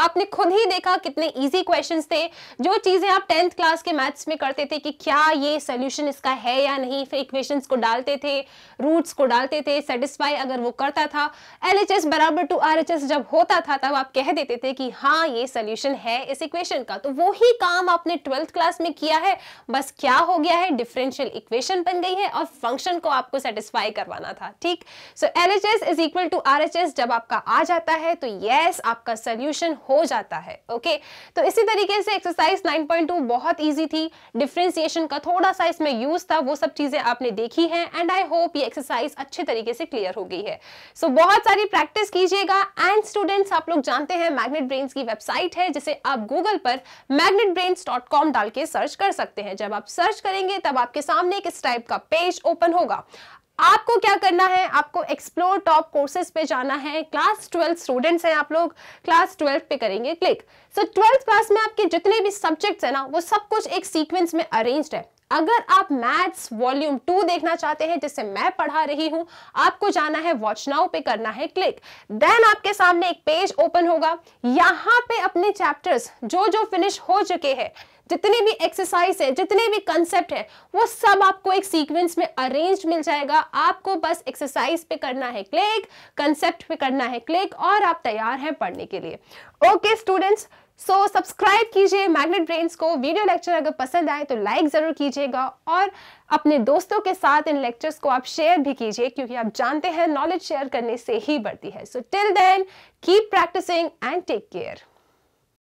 आपने खुद ही देखा कितने इजी क्वेश्चंस थे जो चीजें आप टेंथ क्लास के मैथ्स में करते थे कि क्या ये सोल्यूशन इसका है या नहीं फिर इक्वेशंस को डालते थे रूट्स को डालते थे सेटिस्फाई अगर वो करता था एल बराबर टू आर जब होता था तब आप कह देते थे कि हाँ ये सोल्यूशन है इस इक्वेशन का तो वही काम आपने ट्वेल्थ क्लास में किया है बस क्या हो गया है डिफरेंशियल इक्वेशन बन गई है और फंक्शन को आपको सेटिस्फाई करवाना था ठीक so L H S is equal to R H S जब आपका आ जाता है तो येस आपका सोल्यूशन हो जाता है ओके okay? तो इसी तरीके से एक्सरसाइज 9.2 बहुत ईजी थी डिफ्रेंसिएशन का थोड़ा सा इसमें यूज था वो सब चीजें आपने देखी है एंड आई होप ये एक्सरसाइज अच्छे तरीके से क्लियर हो गई है सो so, बहुत सारी प्रैक्टिस कीजिएगा एंड स्टूडेंट्स आप लोग जानते हैं मैग्नेट ब्रेन्स की वेबसाइट है जिसे आप गूगल पर मैग्नेट डॉट कॉम डाल के सर्च कर सकते हैं जब आप सर्च करेंगे तब आपके सामने किस टाइप का पेज ओपन होगा आपको क्या करना है आपको एक्सप्लोर टॉप कोर्सेज पे जाना है क्लास ट्वेल्थ स्टूडेंट्स हैं आप लोग क्लास ट्वेल्थ पे करेंगे क्लिक सो ट्वेल्थ क्लास में आपके जितने भी सब्जेक्ट्स हैं ना वो सब कुछ एक सीक्वेंस में अरेंज्ड है अगर आप मैथ्स वॉल्यूम टू देखना चाहते हैं जिससे मैं पढ़ा रही हूं आपको जाना है वॉच नाउ पे करना है क्लिक देन आपके सामने एक पेज ओपन होगा यहाँ पे अपने चैप्टर्स जो जो फिनिश हो चुके हैं जितने भी एक्सरसाइज है जितने भी कंसेप्ट है वो सब आपको एक सीक्वेंस में अरेंज मिल जाएगा आपको बस एक्सरसाइज पे करना है क्लिक कंसेप्ट पे करना है क्लिक और आप तैयार हैं पढ़ने के लिए ओके स्टूडेंट्स सो सब्सक्राइब कीजिए मैग्नेट ब्रेन्स को वीडियो लेक्चर अगर पसंद आए तो लाइक ज़रूर कीजिएगा और अपने दोस्तों के साथ इन लेक्चर्स को आप शेयर भी कीजिए क्योंकि आप जानते हैं नॉलेज शेयर करने से ही बढ़ती है so till then keep practising and take care